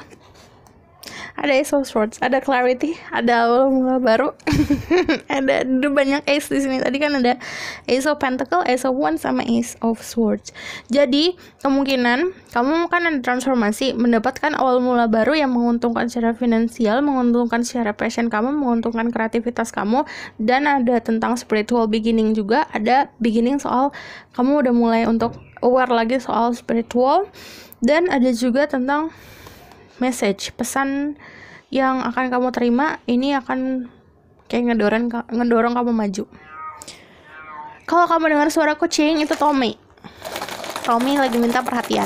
Ada Ace of Swords, ada Clarity, ada awal mula baru, ada, ada banyak Ace di sini. Tadi kan ada Ace of Pentacle, Ace of Wands, sama Ace of Swords. Jadi, kemungkinan kamu akan ada transformasi, mendapatkan awal mula baru yang menguntungkan secara finansial, menguntungkan secara passion kamu, menguntungkan kreativitas kamu, dan ada tentang spiritual beginning juga, ada beginning soal kamu udah mulai untuk aware lagi soal spiritual, dan ada juga tentang message, pesan yang akan kamu terima ini akan kayak ngedorong ngedorong kamu maju. Kalau kamu dengar suara kucing, itu Tommy. Tommy lagi minta perhatian.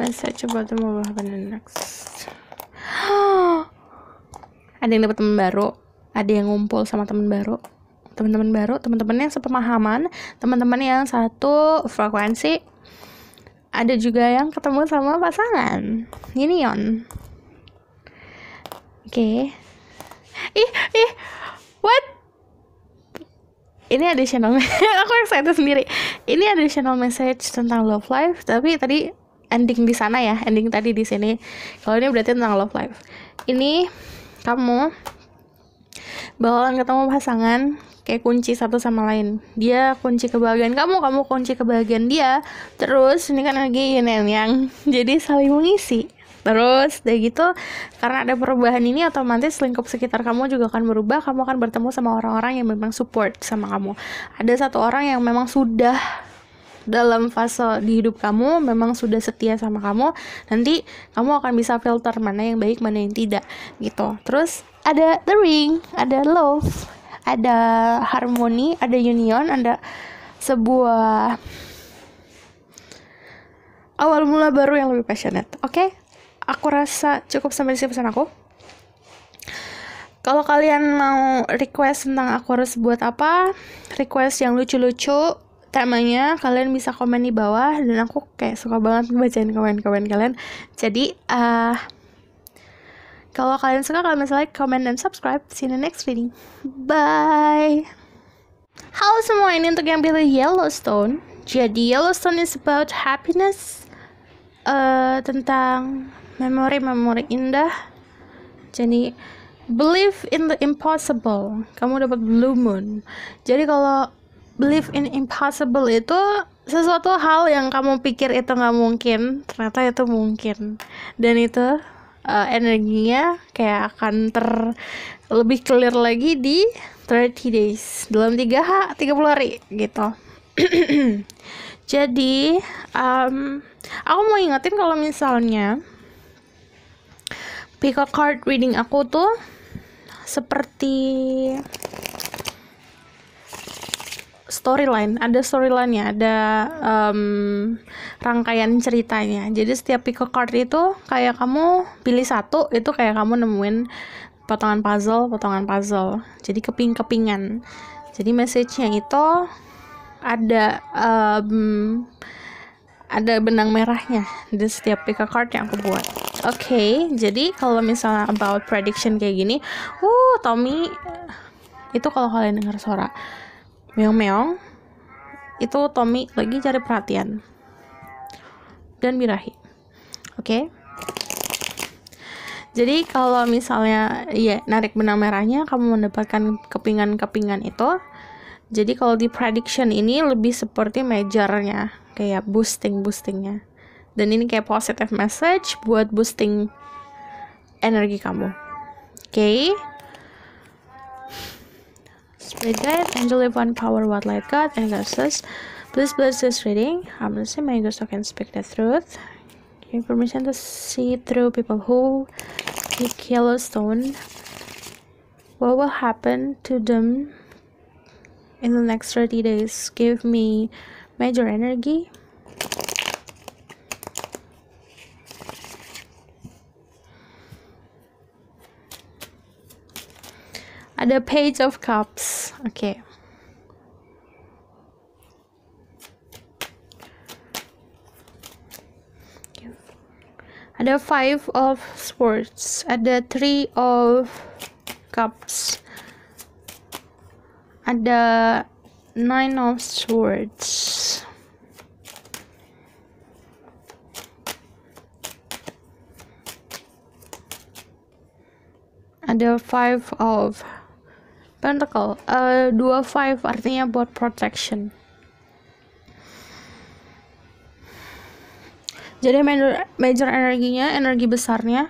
Let's search about the mobile next. ada yang dapat teman baru, ada yang ngumpul sama teman baru teman-teman baru, teman-teman yang sepemahaman, teman-teman yang satu frekuensi, ada juga yang ketemu sama pasangan ini yon oke okay. ih ih what ini ada channel aku excited sendiri ini ada channel message tentang love life tapi tadi ending di sana ya ending tadi di sini kalau ini berarti tentang love life ini kamu bakalan ketemu pasangan kayak kunci satu sama lain dia kunci kebahagiaan kamu kamu kunci kebahagiaan dia terus ini kan lagi yin yang yang jadi saling mengisi terus kayak gitu karena ada perubahan ini otomatis lingkup sekitar kamu juga akan berubah kamu akan bertemu sama orang-orang yang memang support sama kamu ada satu orang yang memang sudah dalam fase di hidup kamu memang sudah setia sama kamu nanti kamu akan bisa filter mana yang baik mana yang tidak gitu terus ada the ring ada love ada harmoni ada union ada sebuah awal mula baru yang lebih passionate oke okay? aku rasa cukup sampai di sini pesan aku kalau kalian mau request tentang aku harus buat apa request yang lucu-lucu temanya kalian bisa komen di bawah dan aku kayak suka banget bacain komen-komen kalian jadi uh, kalau kalian suka, kalian bisa like, comment, dan subscribe. See you in the next video. Bye! Halo semua, ini untuk yang pilih Yellowstone. Jadi Yellowstone is about happiness, uh, tentang memori-memori indah. Jadi believe in the impossible. Kamu dapat blue moon. Jadi kalau believe in impossible itu sesuatu hal yang kamu pikir itu nggak mungkin, ternyata itu mungkin. Dan itu uh, energinya kayak akan ter lebih clear lagi di 30 days dalam 3 30 hari gitu jadi um, aku mau ingetin kalau misalnya pick a card reading aku tuh seperti storyline, ada storylinenya, ada um, rangkaian ceritanya. Jadi setiap pick a card itu kayak kamu pilih satu, itu kayak kamu nemuin potongan puzzle, potongan puzzle. Jadi keping-kepingan. Jadi message-nya itu ada um, ada benang merahnya di setiap pick a card yang aku buat. Oke, okay, jadi kalau misalnya about prediction kayak gini, uh Tommy itu kalau kalian dengar suara meong-meong itu Tommy lagi cari perhatian dan birahi oke okay? jadi kalau misalnya ya narik benang merahnya kamu mendapatkan kepingan-kepingan itu jadi kalau di prediction ini lebih seperti majornya kayak boosting boostingnya dan ini kayak positive message buat boosting energi kamu oke okay? Spirit Guide, Angel of One Power, What Light God, and says, Please bless this reading. I'm listening, may God so can speak the truth. Give permission to see through people who kill yellow stone. What will happen to them in the next 30 days? Give me major energy. ada page of cups okay ada five of swords ada three of cups ada nine of swords ada five of Pentacle uh, 25 artinya buat protection jadi major, major energinya energi besarnya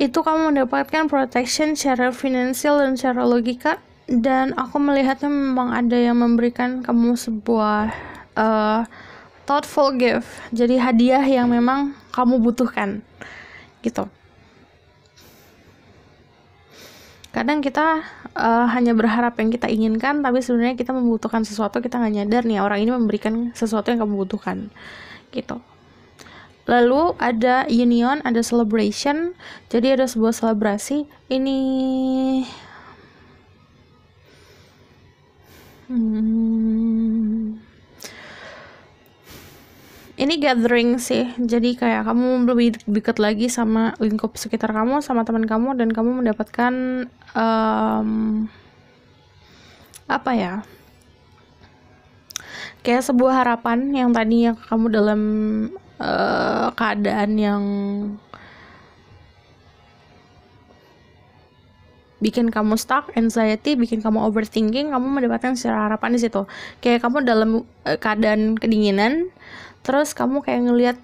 itu kamu mendapatkan protection secara finansial dan secara logika dan aku melihatnya memang ada yang memberikan kamu sebuah uh, thoughtful gift jadi hadiah yang memang kamu butuhkan gitu kadang kita uh, hanya berharap yang kita inginkan tapi sebenarnya kita membutuhkan sesuatu kita nggak nyadar nih orang ini memberikan sesuatu yang kamu butuhkan gitu lalu ada union ada celebration jadi ada sebuah selebrasi ini hmm. ini gathering sih jadi kayak kamu lebih dekat lagi sama lingkup sekitar kamu sama teman kamu dan kamu mendapatkan um, apa ya kayak sebuah harapan yang tadi yang kamu dalam uh, keadaan yang bikin kamu stuck, anxiety, bikin kamu overthinking, kamu mendapatkan secara harapan di situ. Kayak kamu dalam uh, keadaan kedinginan, terus kamu kayak ngelihat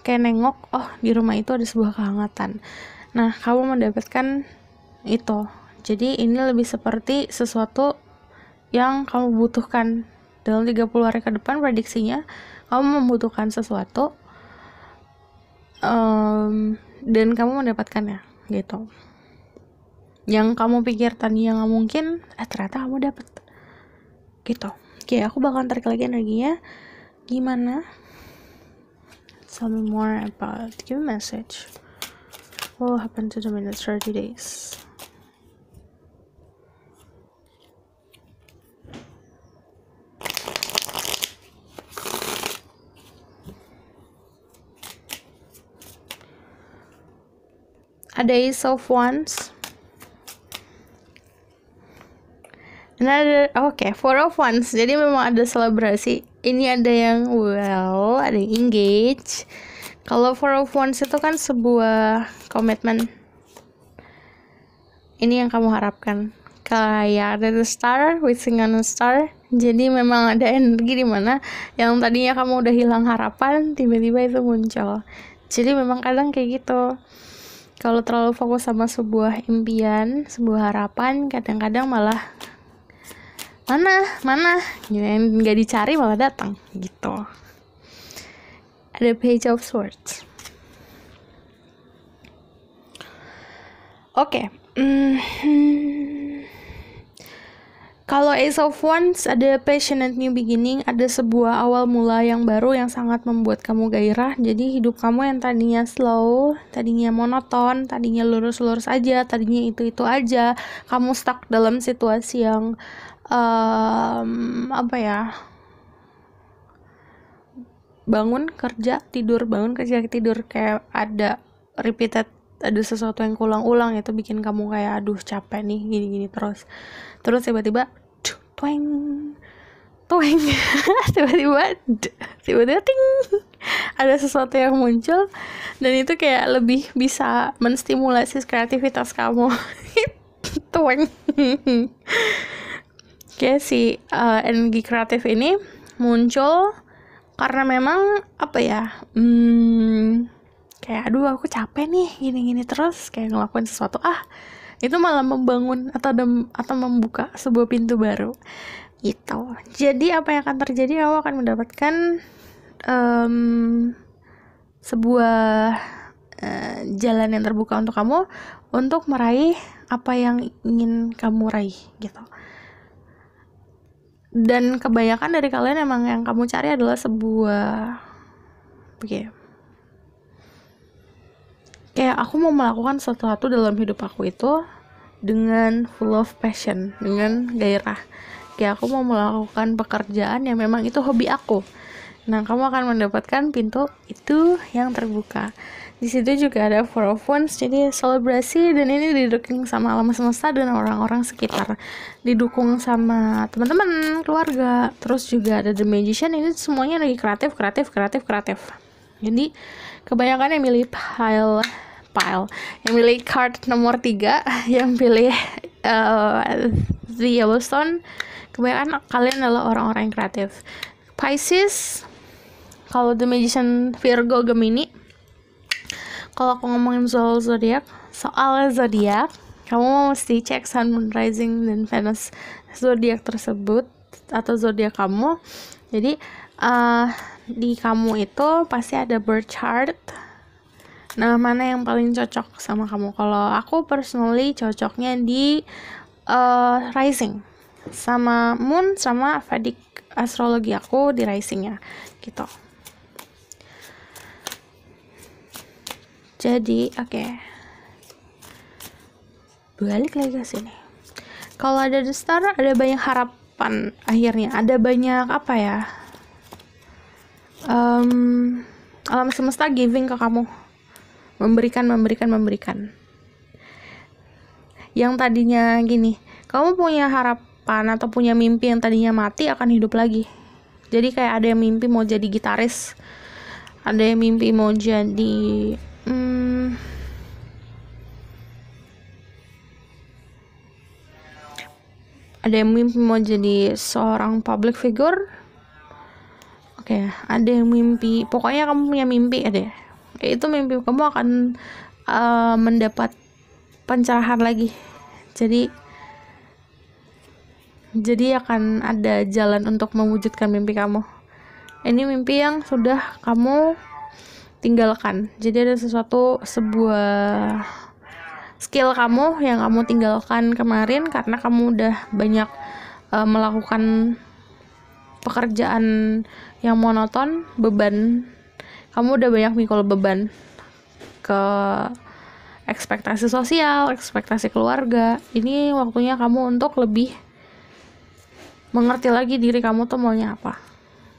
kayak nengok, oh di rumah itu ada sebuah kehangatan. Nah, kamu mendapatkan itu jadi ini lebih seperti sesuatu yang kamu butuhkan dalam 30 hari ke depan prediksinya kamu membutuhkan sesuatu um, dan kamu mendapatkannya gitu yang kamu pikir yang nggak mungkin eh ternyata kamu dapet gitu oke aku bakal tarik lagi energinya gimana tell me more about give a message what oh, happened to the minutes 30 days ada Ace of Wands another oke okay, four of ones jadi memang ada selebrasi ini ada yang well ada yang engage kalau four of ones itu kan sebuah komitmen ini yang kamu harapkan kayak ada the star wishing on a star jadi memang ada energi di mana yang tadinya kamu udah hilang harapan tiba-tiba itu muncul jadi memang kadang kayak gitu kalau terlalu fokus sama sebuah impian, sebuah harapan, kadang-kadang malah mana mana gitu ya, yang nggak dicari malah datang gitu. Ada page of swords. Oke. Okay. Mm hmm. Kalau Ace of Wands ada passionate new beginning, ada sebuah awal mula yang baru yang sangat membuat kamu gairah. Jadi hidup kamu yang tadinya slow, tadinya monoton, tadinya lurus-lurus aja, tadinya itu-itu aja, kamu stuck dalam situasi yang um, apa ya? Bangun kerja tidur, bangun kerja tidur kayak ada repeated ada sesuatu yang kulang-ulang itu bikin kamu kayak aduh capek nih gini-gini terus terus tiba-tiba tweng tweng tiba-tiba tiba-tiba ting ada sesuatu yang muncul dan itu kayak lebih bisa menstimulasi kreativitas kamu tweng kayak si uh, energi kreatif ini muncul karena memang apa ya hmm, kayak aduh aku capek nih gini-gini terus kayak ngelakuin sesuatu ah itu malah membangun atau dem, atau membuka sebuah pintu baru gitu jadi apa yang akan terjadi kamu akan mendapatkan um, sebuah uh, jalan yang terbuka untuk kamu untuk meraih apa yang ingin kamu raih gitu dan kebanyakan dari kalian emang yang kamu cari adalah sebuah oke okay, kayak aku mau melakukan sesuatu dalam hidup aku itu dengan full of passion dengan gairah kayak aku mau melakukan pekerjaan yang memang itu hobi aku nah kamu akan mendapatkan pintu itu yang terbuka di situ juga ada four of wands jadi selebrasi dan ini didukung sama alam semesta dan orang-orang sekitar didukung sama teman-teman keluarga terus juga ada the magician ini semuanya lagi kreatif kreatif kreatif kreatif jadi kebanyakan yang milih pile pile yang milih card nomor 3 yang pilih uh, the Yellowstone kebanyakan kalian adalah orang-orang yang kreatif Pisces kalau The Magician Virgo Gemini kalau aku ngomongin soal zodiak soal zodiak kamu mesti cek Sun Moon Rising dan Venus zodiak tersebut atau zodiak kamu jadi uh, di kamu itu pasti ada birth chart nah mana yang paling cocok sama kamu kalau aku personally cocoknya di uh, rising sama moon sama Vedic astrologi aku di risingnya gitu jadi oke okay. balik lagi ke sini kalau ada the star ada banyak harapan akhirnya ada banyak apa ya um, alam semesta giving ke kamu memberikan memberikan memberikan yang tadinya gini kamu punya harapan atau punya mimpi yang tadinya mati akan hidup lagi jadi kayak ada yang mimpi mau jadi gitaris ada yang mimpi mau jadi hmm, ada yang mimpi mau jadi seorang public figure Oke, okay, ada yang mimpi. Pokoknya kamu punya mimpi ada. Ya, ya, Itu mimpi kamu akan uh, mendapat pencerahan lagi. Jadi jadi akan ada jalan untuk mewujudkan mimpi kamu. Ini mimpi yang sudah kamu tinggalkan. Jadi ada sesuatu sebuah skill kamu yang kamu tinggalkan kemarin karena kamu udah banyak uh, melakukan pekerjaan yang monoton beban kamu udah banyak mikul beban ke ekspektasi sosial, ekspektasi keluarga. Ini waktunya kamu untuk lebih mengerti lagi diri kamu tuh maunya apa.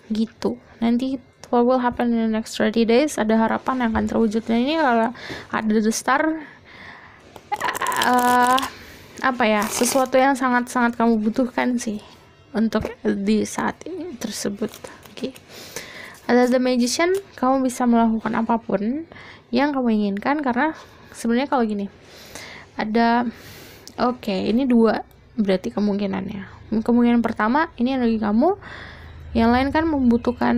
Gitu. Nanti what will happen in the next 30 days ada harapan yang akan terwujudnya ini kalau ada the star uh, apa ya sesuatu yang sangat sangat kamu butuhkan sih untuk di saat ini tersebut lagi ada the magician kamu bisa melakukan apapun yang kamu inginkan karena sebenarnya kalau gini ada oke okay, ini dua berarti kemungkinannya kemungkinan pertama ini energi kamu yang lain kan membutuhkan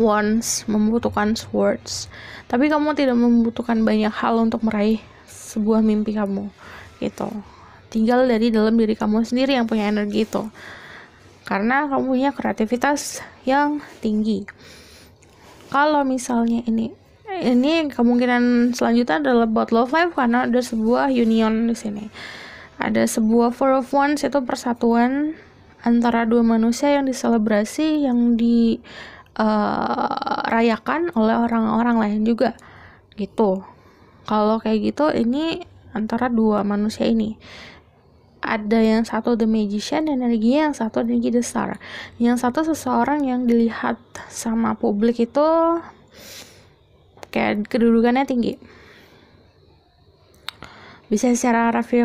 wands membutuhkan swords tapi kamu tidak membutuhkan banyak hal untuk meraih sebuah mimpi kamu gitu tinggal dari dalam diri kamu sendiri yang punya energi itu karena kamu punya kreativitas yang tinggi kalau misalnya ini ini kemungkinan selanjutnya adalah buat love life karena ada sebuah union di sini ada sebuah four of ones itu persatuan antara dua manusia yang diselebrasi yang dirayakan eh, uh, oleh orang-orang lain juga gitu kalau kayak gitu ini antara dua manusia ini ada yang satu The Magician dan energi yang satu energi The Star. Yang satu seseorang yang dilihat sama publik itu kayak kedudukannya tinggi. Bisa secara rafia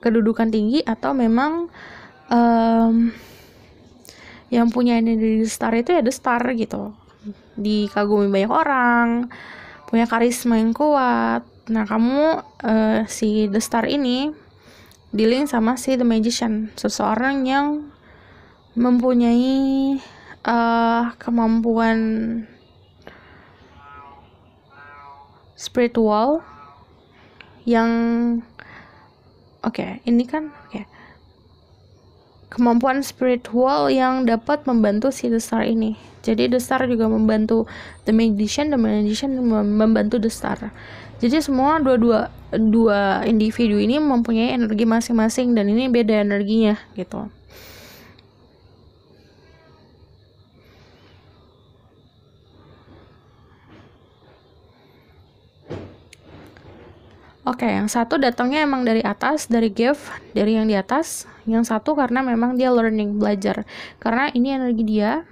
kedudukan tinggi atau memang um, yang punya energi The Star itu ya The Star gitu. Dikagumi banyak orang, punya karisma yang kuat. Nah, kamu uh, si The Star ini di sama si The Magician seseorang yang mempunyai uh, kemampuan spiritual yang oke okay, ini kan oke okay. kemampuan spiritual yang dapat membantu si The Star ini jadi The Star juga membantu The Magician The Magician membantu The Star jadi semua dua-dua dua individu ini mempunyai energi masing-masing dan ini beda energinya gitu. Oke, okay, yang satu datangnya emang dari atas, dari gift, dari yang di atas. Yang satu karena memang dia learning, belajar. Karena ini energi dia,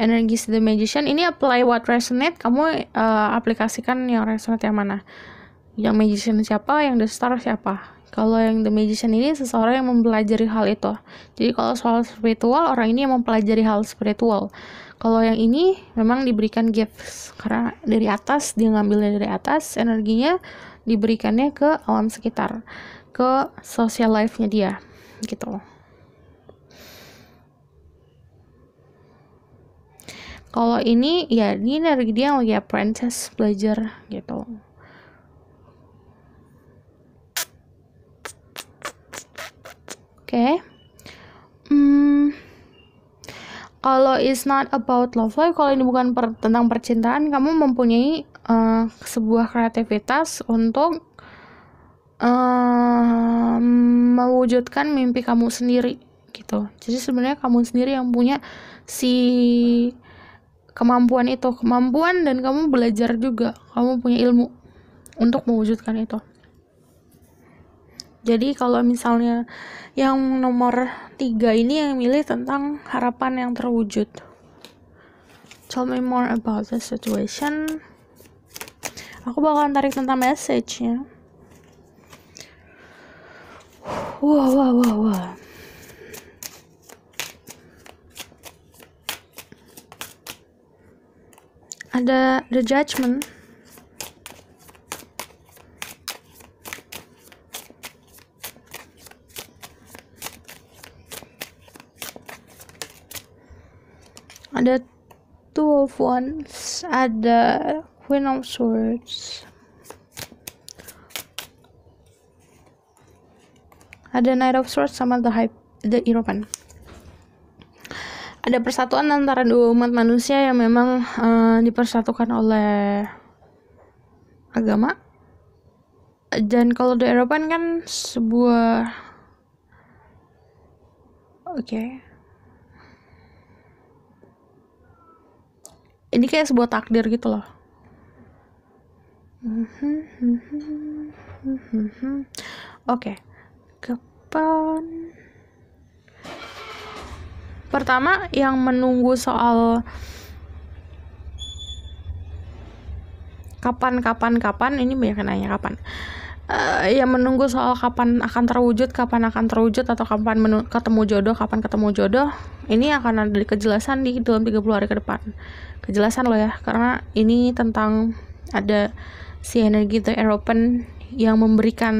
Energi the Magician ini apply what resonate kamu uh, aplikasikan yang resonate yang mana yang magician siapa yang the star siapa kalau yang the magician ini seseorang yang mempelajari hal itu jadi kalau soal spiritual orang ini yang mempelajari hal spiritual kalau yang ini memang diberikan gifts karena dari atas dia ngambilnya dari atas energinya diberikannya ke alam sekitar ke social life-nya dia gitu loh kalau ini ya ini dari dia yang lagi apprentice belajar gitu oke okay. hmm. kalau it's not about love life kalau ini bukan per, tentang percintaan kamu mempunyai uh, sebuah kreativitas untuk uh, mewujudkan mimpi kamu sendiri gitu jadi sebenarnya kamu sendiri yang punya si kemampuan itu kemampuan dan kamu belajar juga kamu punya ilmu untuk mewujudkan itu jadi kalau misalnya yang nomor tiga ini yang milih tentang harapan yang terwujud tell me more about the situation aku bakalan tarik tentang message-nya wow wow wow wow ada the judgment ada two of wands ada queen of swords ada knight of swords sama the high the iropan ada persatuan antara dua umat manusia yang memang uh, dipersatukan oleh agama. Dan kalau di Eropa kan sebuah oke. Okay. Ini kayak sebuah takdir gitu loh. Hmm, hmm, hmm, oke. Okay. Kapan pertama yang menunggu soal kapan kapan kapan ini banyak yang nanya kapan uh, yang menunggu soal kapan akan terwujud kapan akan terwujud atau kapan ketemu jodoh kapan ketemu jodoh ini akan ada di kejelasan di dalam 30 hari ke depan kejelasan loh ya karena ini tentang ada si energi the European yang memberikan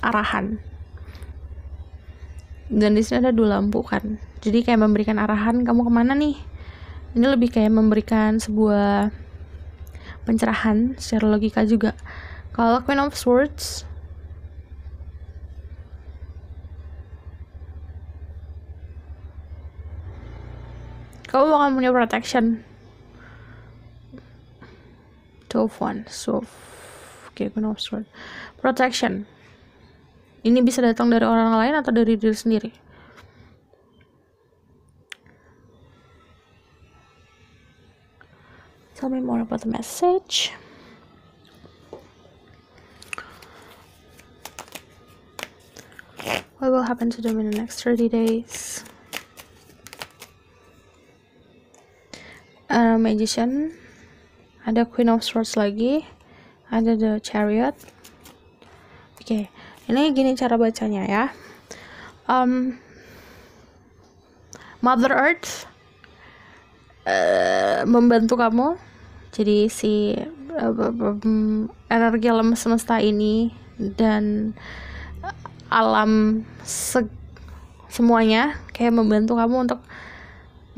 arahan dan di sini ada dua lampu kan jadi kayak memberikan arahan kamu kemana nih ini lebih kayak memberikan sebuah pencerahan secara logika juga kalau Queen of Swords kamu bakal punya protection two of one so okay, Queen of Swords protection ini bisa datang dari orang lain atau dari diri sendiri tell me more about the message what will happen to them in the next 30 days uh, magician ada queen of swords lagi ada the chariot oke okay. ini gini cara bacanya ya um, mother earth uh, membantu kamu jadi si eh, mm, energi alam semesta ini dan eh, alam se semuanya kayak membantu kamu untuk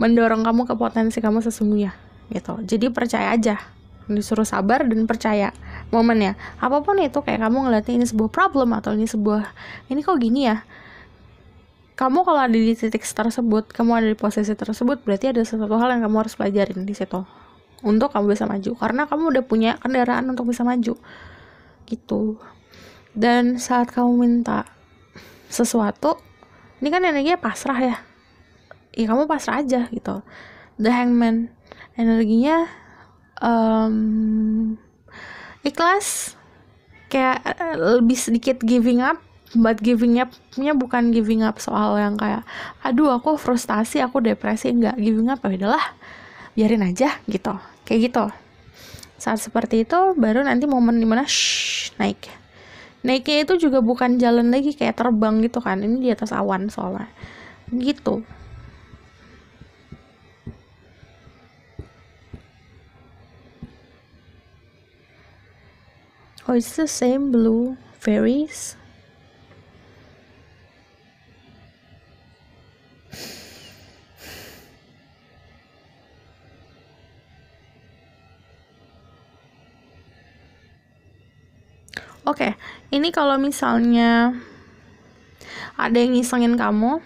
mendorong kamu ke potensi kamu sesungguhnya gitu jadi percaya aja disuruh sabar dan percaya momennya apapun itu kayak kamu ngeliatnya ini sebuah problem atau ini sebuah ini kok gini ya kamu kalau ada di titik tersebut kamu ada di posisi tersebut berarti ada sesuatu hal yang kamu harus pelajarin di situ untuk kamu bisa maju karena kamu udah punya kendaraan untuk bisa maju gitu dan saat kamu minta sesuatu ini kan energinya pasrah ya ya kamu pasrah aja gitu the hangman energinya um, ikhlas kayak eh, lebih sedikit giving up but giving up-nya bukan giving up soal yang kayak aduh aku frustasi aku depresi nggak giving up ya udahlah biarin aja gitu kayak gitu saat seperti itu baru nanti momen dimana shh, naik naiknya itu juga bukan jalan lagi kayak terbang gitu kan ini di atas awan soalnya gitu Oh, it's the same blue fairies Oke, okay, ini kalau misalnya ada yang ngisengin kamu,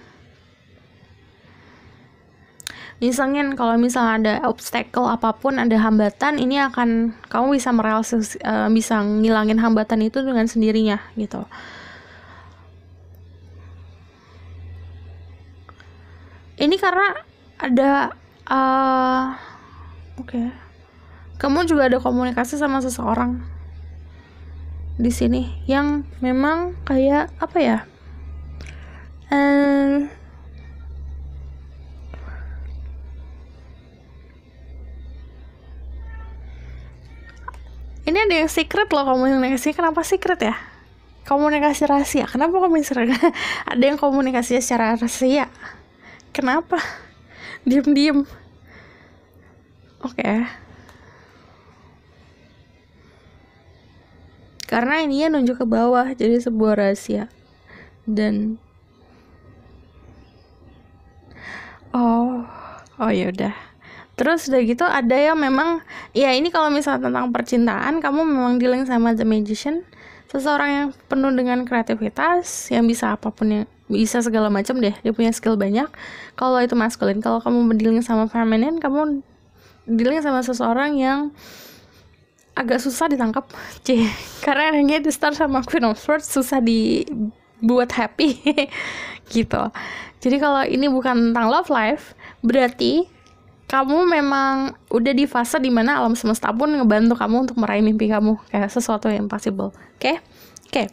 ngisengin kalau misalnya ada obstacle apapun ada hambatan ini akan kamu bisa merel, uh, e, bisa ngilangin hambatan itu dengan sendirinya gitu ini karena ada uh, oke okay. kamu juga ada komunikasi sama seseorang di sini yang memang kayak apa ya? and eh, ini ada yang secret loh komunikasi kenapa secret ya komunikasi rahasia kenapa komunikasi ada yang komunikasinya secara rahasia kenapa diem diem oke okay. karena ini ya nunjuk ke bawah jadi sebuah rahasia dan oh oh ya udah terus udah gitu ada yang memang ya ini kalau misalnya tentang percintaan kamu memang dealing sama the magician seseorang yang penuh dengan kreativitas yang bisa apapun yang bisa segala macam deh dia punya skill banyak kalau itu maskulin kalau kamu dealing sama feminine kamu dealing sama seseorang yang agak susah ditangkap C karena akhirnya The Star sama Queen of Swords susah dibuat happy gitu jadi kalau ini bukan tentang love life berarti kamu memang udah di fase dimana alam semesta pun ngebantu kamu untuk meraih mimpi kamu kayak sesuatu yang possible oke okay? oke okay.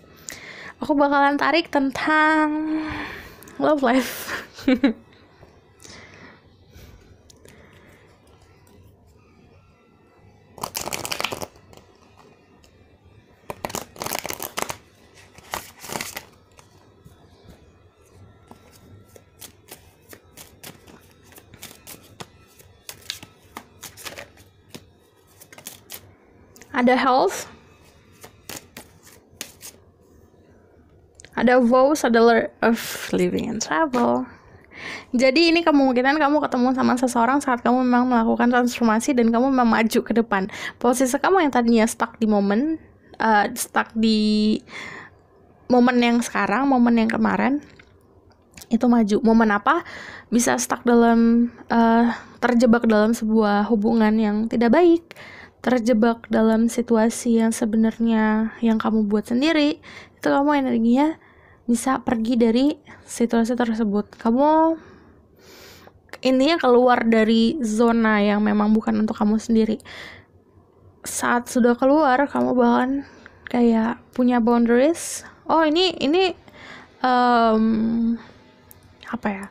aku bakalan tarik tentang love life ada health ada vows ada of living and travel jadi ini kemungkinan kamu ketemu sama seseorang saat kamu memang melakukan transformasi dan kamu memang maju ke depan. Posisi kamu yang tadinya stuck di momen, uh, stuck di momen yang sekarang, momen yang kemarin, itu maju. Momen apa? Bisa stuck dalam, uh, terjebak dalam sebuah hubungan yang tidak baik terjebak dalam situasi yang sebenarnya yang kamu buat sendiri itu kamu energinya bisa pergi dari situasi tersebut kamu intinya keluar dari zona yang memang bukan untuk kamu sendiri saat sudah keluar kamu bahkan kayak punya boundaries oh ini ini um, apa ya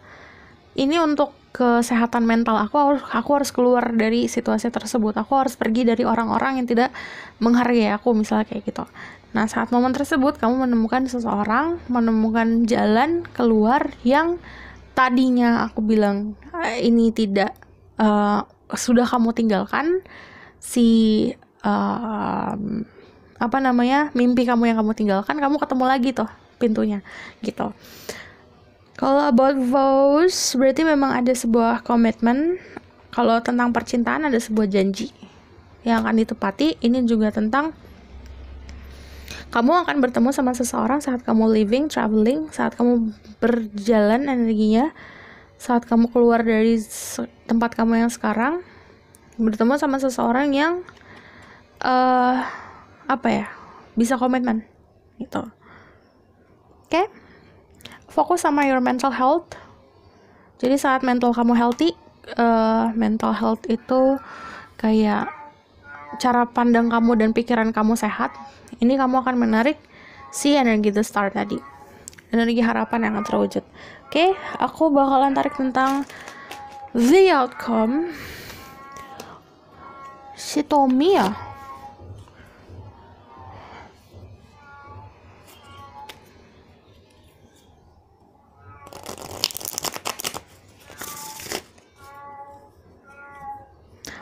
ini untuk kesehatan mental aku harus aku harus keluar dari situasi tersebut aku harus pergi dari orang-orang yang tidak menghargai aku misalnya kayak gitu nah saat momen tersebut kamu menemukan seseorang menemukan jalan keluar yang tadinya aku bilang eh, ini tidak uh, sudah kamu tinggalkan si uh, apa namanya mimpi kamu yang kamu tinggalkan kamu ketemu lagi tuh pintunya gitu kalau about vows berarti memang ada sebuah komitmen. Kalau tentang percintaan ada sebuah janji yang akan ditepati. Ini juga tentang kamu akan bertemu sama seseorang saat kamu living, traveling, saat kamu berjalan energinya, saat kamu keluar dari tempat kamu yang sekarang, bertemu sama seseorang yang uh, apa ya bisa komitmen gitu. Oke. Okay? fokus sama your mental health jadi saat mental kamu healthy uh, mental health itu kayak cara pandang kamu dan pikiran kamu sehat ini kamu akan menarik si energi the star tadi energi harapan yang akan terwujud oke okay, aku bakalan tarik tentang the outcome si Tommy ya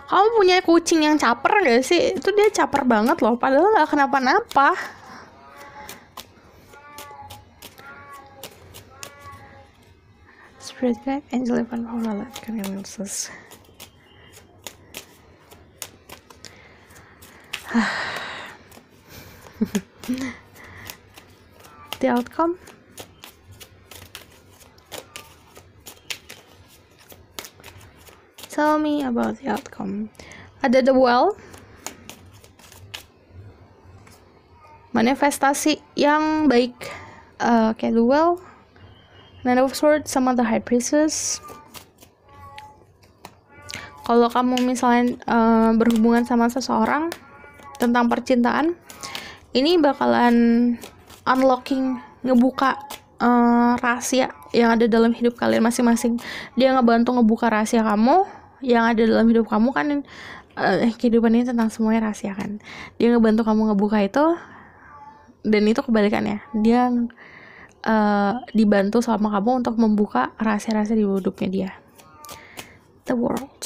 kamu punya kucing yang caper gak sih itu dia caper banget loh padahal gak kenapa-napa Angel Guide and Eleven Formula Conveniences The outcome Tell me about the outcome. Ada the well. Manifestasi yang baik. Uh, okay, the well. Nine of Swords sama the High Priestess. Kalau kamu misalnya uh, berhubungan sama seseorang tentang percintaan, ini bakalan unlocking, ngebuka uh, rahasia yang ada dalam hidup kalian masing-masing. Dia ngebantu ngebuka rahasia kamu yang ada dalam hidup kamu kan uh, kehidupan ini tentang semuanya rahasia kan dia ngebantu kamu ngebuka itu dan itu kebalikannya dia uh, dibantu sama kamu untuk membuka rahasia-rahasia di hidupnya dia the world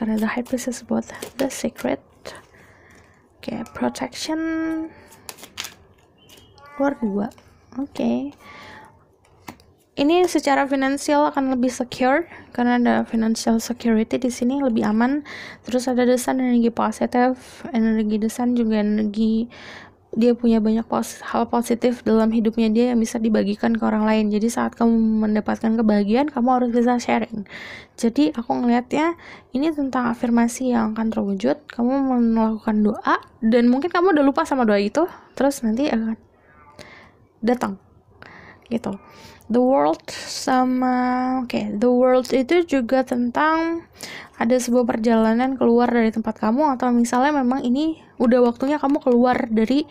karena the high priest is both the secret oke okay, protection keluar dua oke okay. Ini secara finansial akan lebih secure karena ada financial security di sini lebih aman. Terus ada desain energi positif, energi desain juga energi dia punya banyak pos hal positif dalam hidupnya dia yang bisa dibagikan ke orang lain jadi saat kamu mendapatkan kebahagiaan kamu harus bisa sharing jadi aku ngelihatnya ini tentang afirmasi yang akan terwujud kamu melakukan doa dan mungkin kamu udah lupa sama doa itu terus nanti akan datang gitu The World sama oke okay, The World itu juga tentang ada sebuah perjalanan keluar dari tempat kamu atau misalnya memang ini udah waktunya kamu keluar dari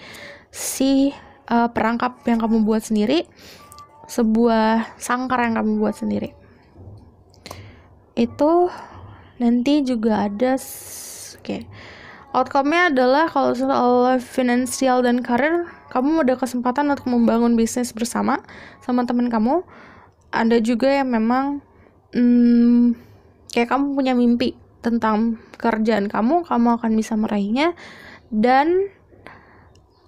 si uh, perangkap yang kamu buat sendiri sebuah sangkar yang kamu buat sendiri itu nanti juga ada oke okay. outcome-nya adalah kalau soal finansial dan karir kamu ada kesempatan untuk membangun bisnis bersama sama teman kamu ada juga yang memang hmm, kayak kamu punya mimpi tentang kerjaan kamu kamu akan bisa meraihnya dan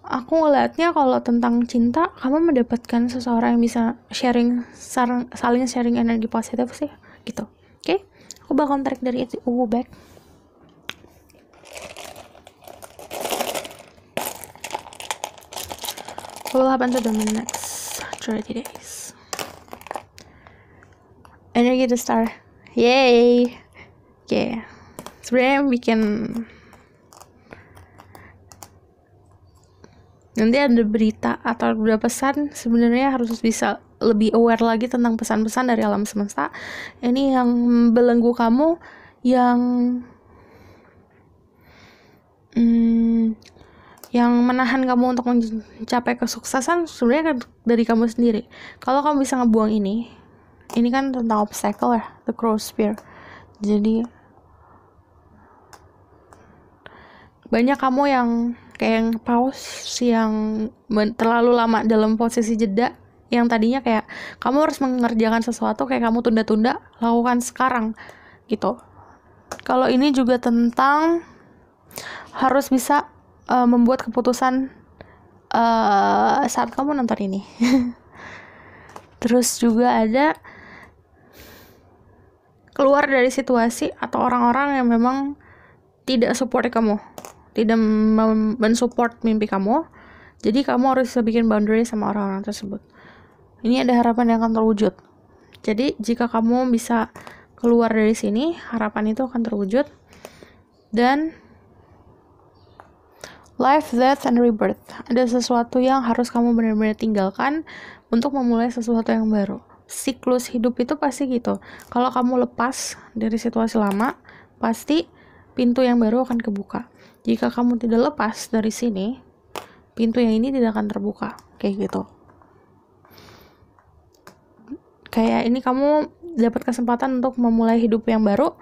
aku ngeliatnya kalau tentang cinta kamu mendapatkan seseorang yang bisa sharing saling sharing energi positif sih gitu oke okay? aku bakal tarik dari itu uh, back what will happen to them in the next 30 days energy the star yay yeah sebenarnya bikin nanti ada berita atau ada pesan sebenarnya harus bisa lebih aware lagi tentang pesan-pesan dari alam semesta ini yang belenggu kamu yang hmm, yang menahan kamu untuk mencapai kesuksesan sebenarnya kan dari kamu sendiri. Kalau kamu bisa ngebuang ini, ini kan tentang obstacle ya, the cross spear. Jadi banyak kamu yang kayak yang pause, yang terlalu lama dalam posisi jeda, yang tadinya kayak kamu harus mengerjakan sesuatu kayak kamu tunda-tunda, lakukan sekarang gitu. Kalau ini juga tentang harus bisa uh, membuat keputusan uh, saat kamu nonton ini. Terus juga ada keluar dari situasi atau orang-orang yang memang tidak support kamu, tidak mensupport mimpi kamu. Jadi kamu harus bisa bikin boundary sama orang-orang tersebut. Ini ada harapan yang akan terwujud. Jadi jika kamu bisa keluar dari sini, harapan itu akan terwujud dan Life, Death, and Rebirth. Ada sesuatu yang harus kamu benar-benar tinggalkan untuk memulai sesuatu yang baru. Siklus hidup itu pasti gitu. Kalau kamu lepas dari situasi lama, pasti pintu yang baru akan kebuka. Jika kamu tidak lepas dari sini, pintu yang ini tidak akan terbuka. Kayak gitu. Kayak ini kamu dapat kesempatan untuk memulai hidup yang baru,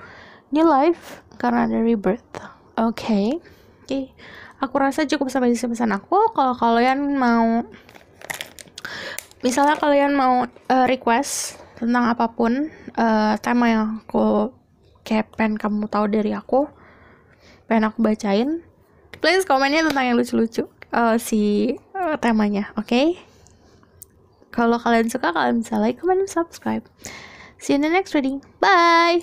new life, karena ada rebirth. Oke. Okay. Okay aku rasa cukup sampai di sini pesan aku kalau kalian mau misalnya kalian mau uh, request tentang apapun uh, tema yang aku kayak pengen kamu tahu dari aku pengen aku bacain please komennya tentang yang lucu-lucu uh, si uh, temanya oke okay? kalau kalian suka kalian bisa like comment subscribe see you in the next reading bye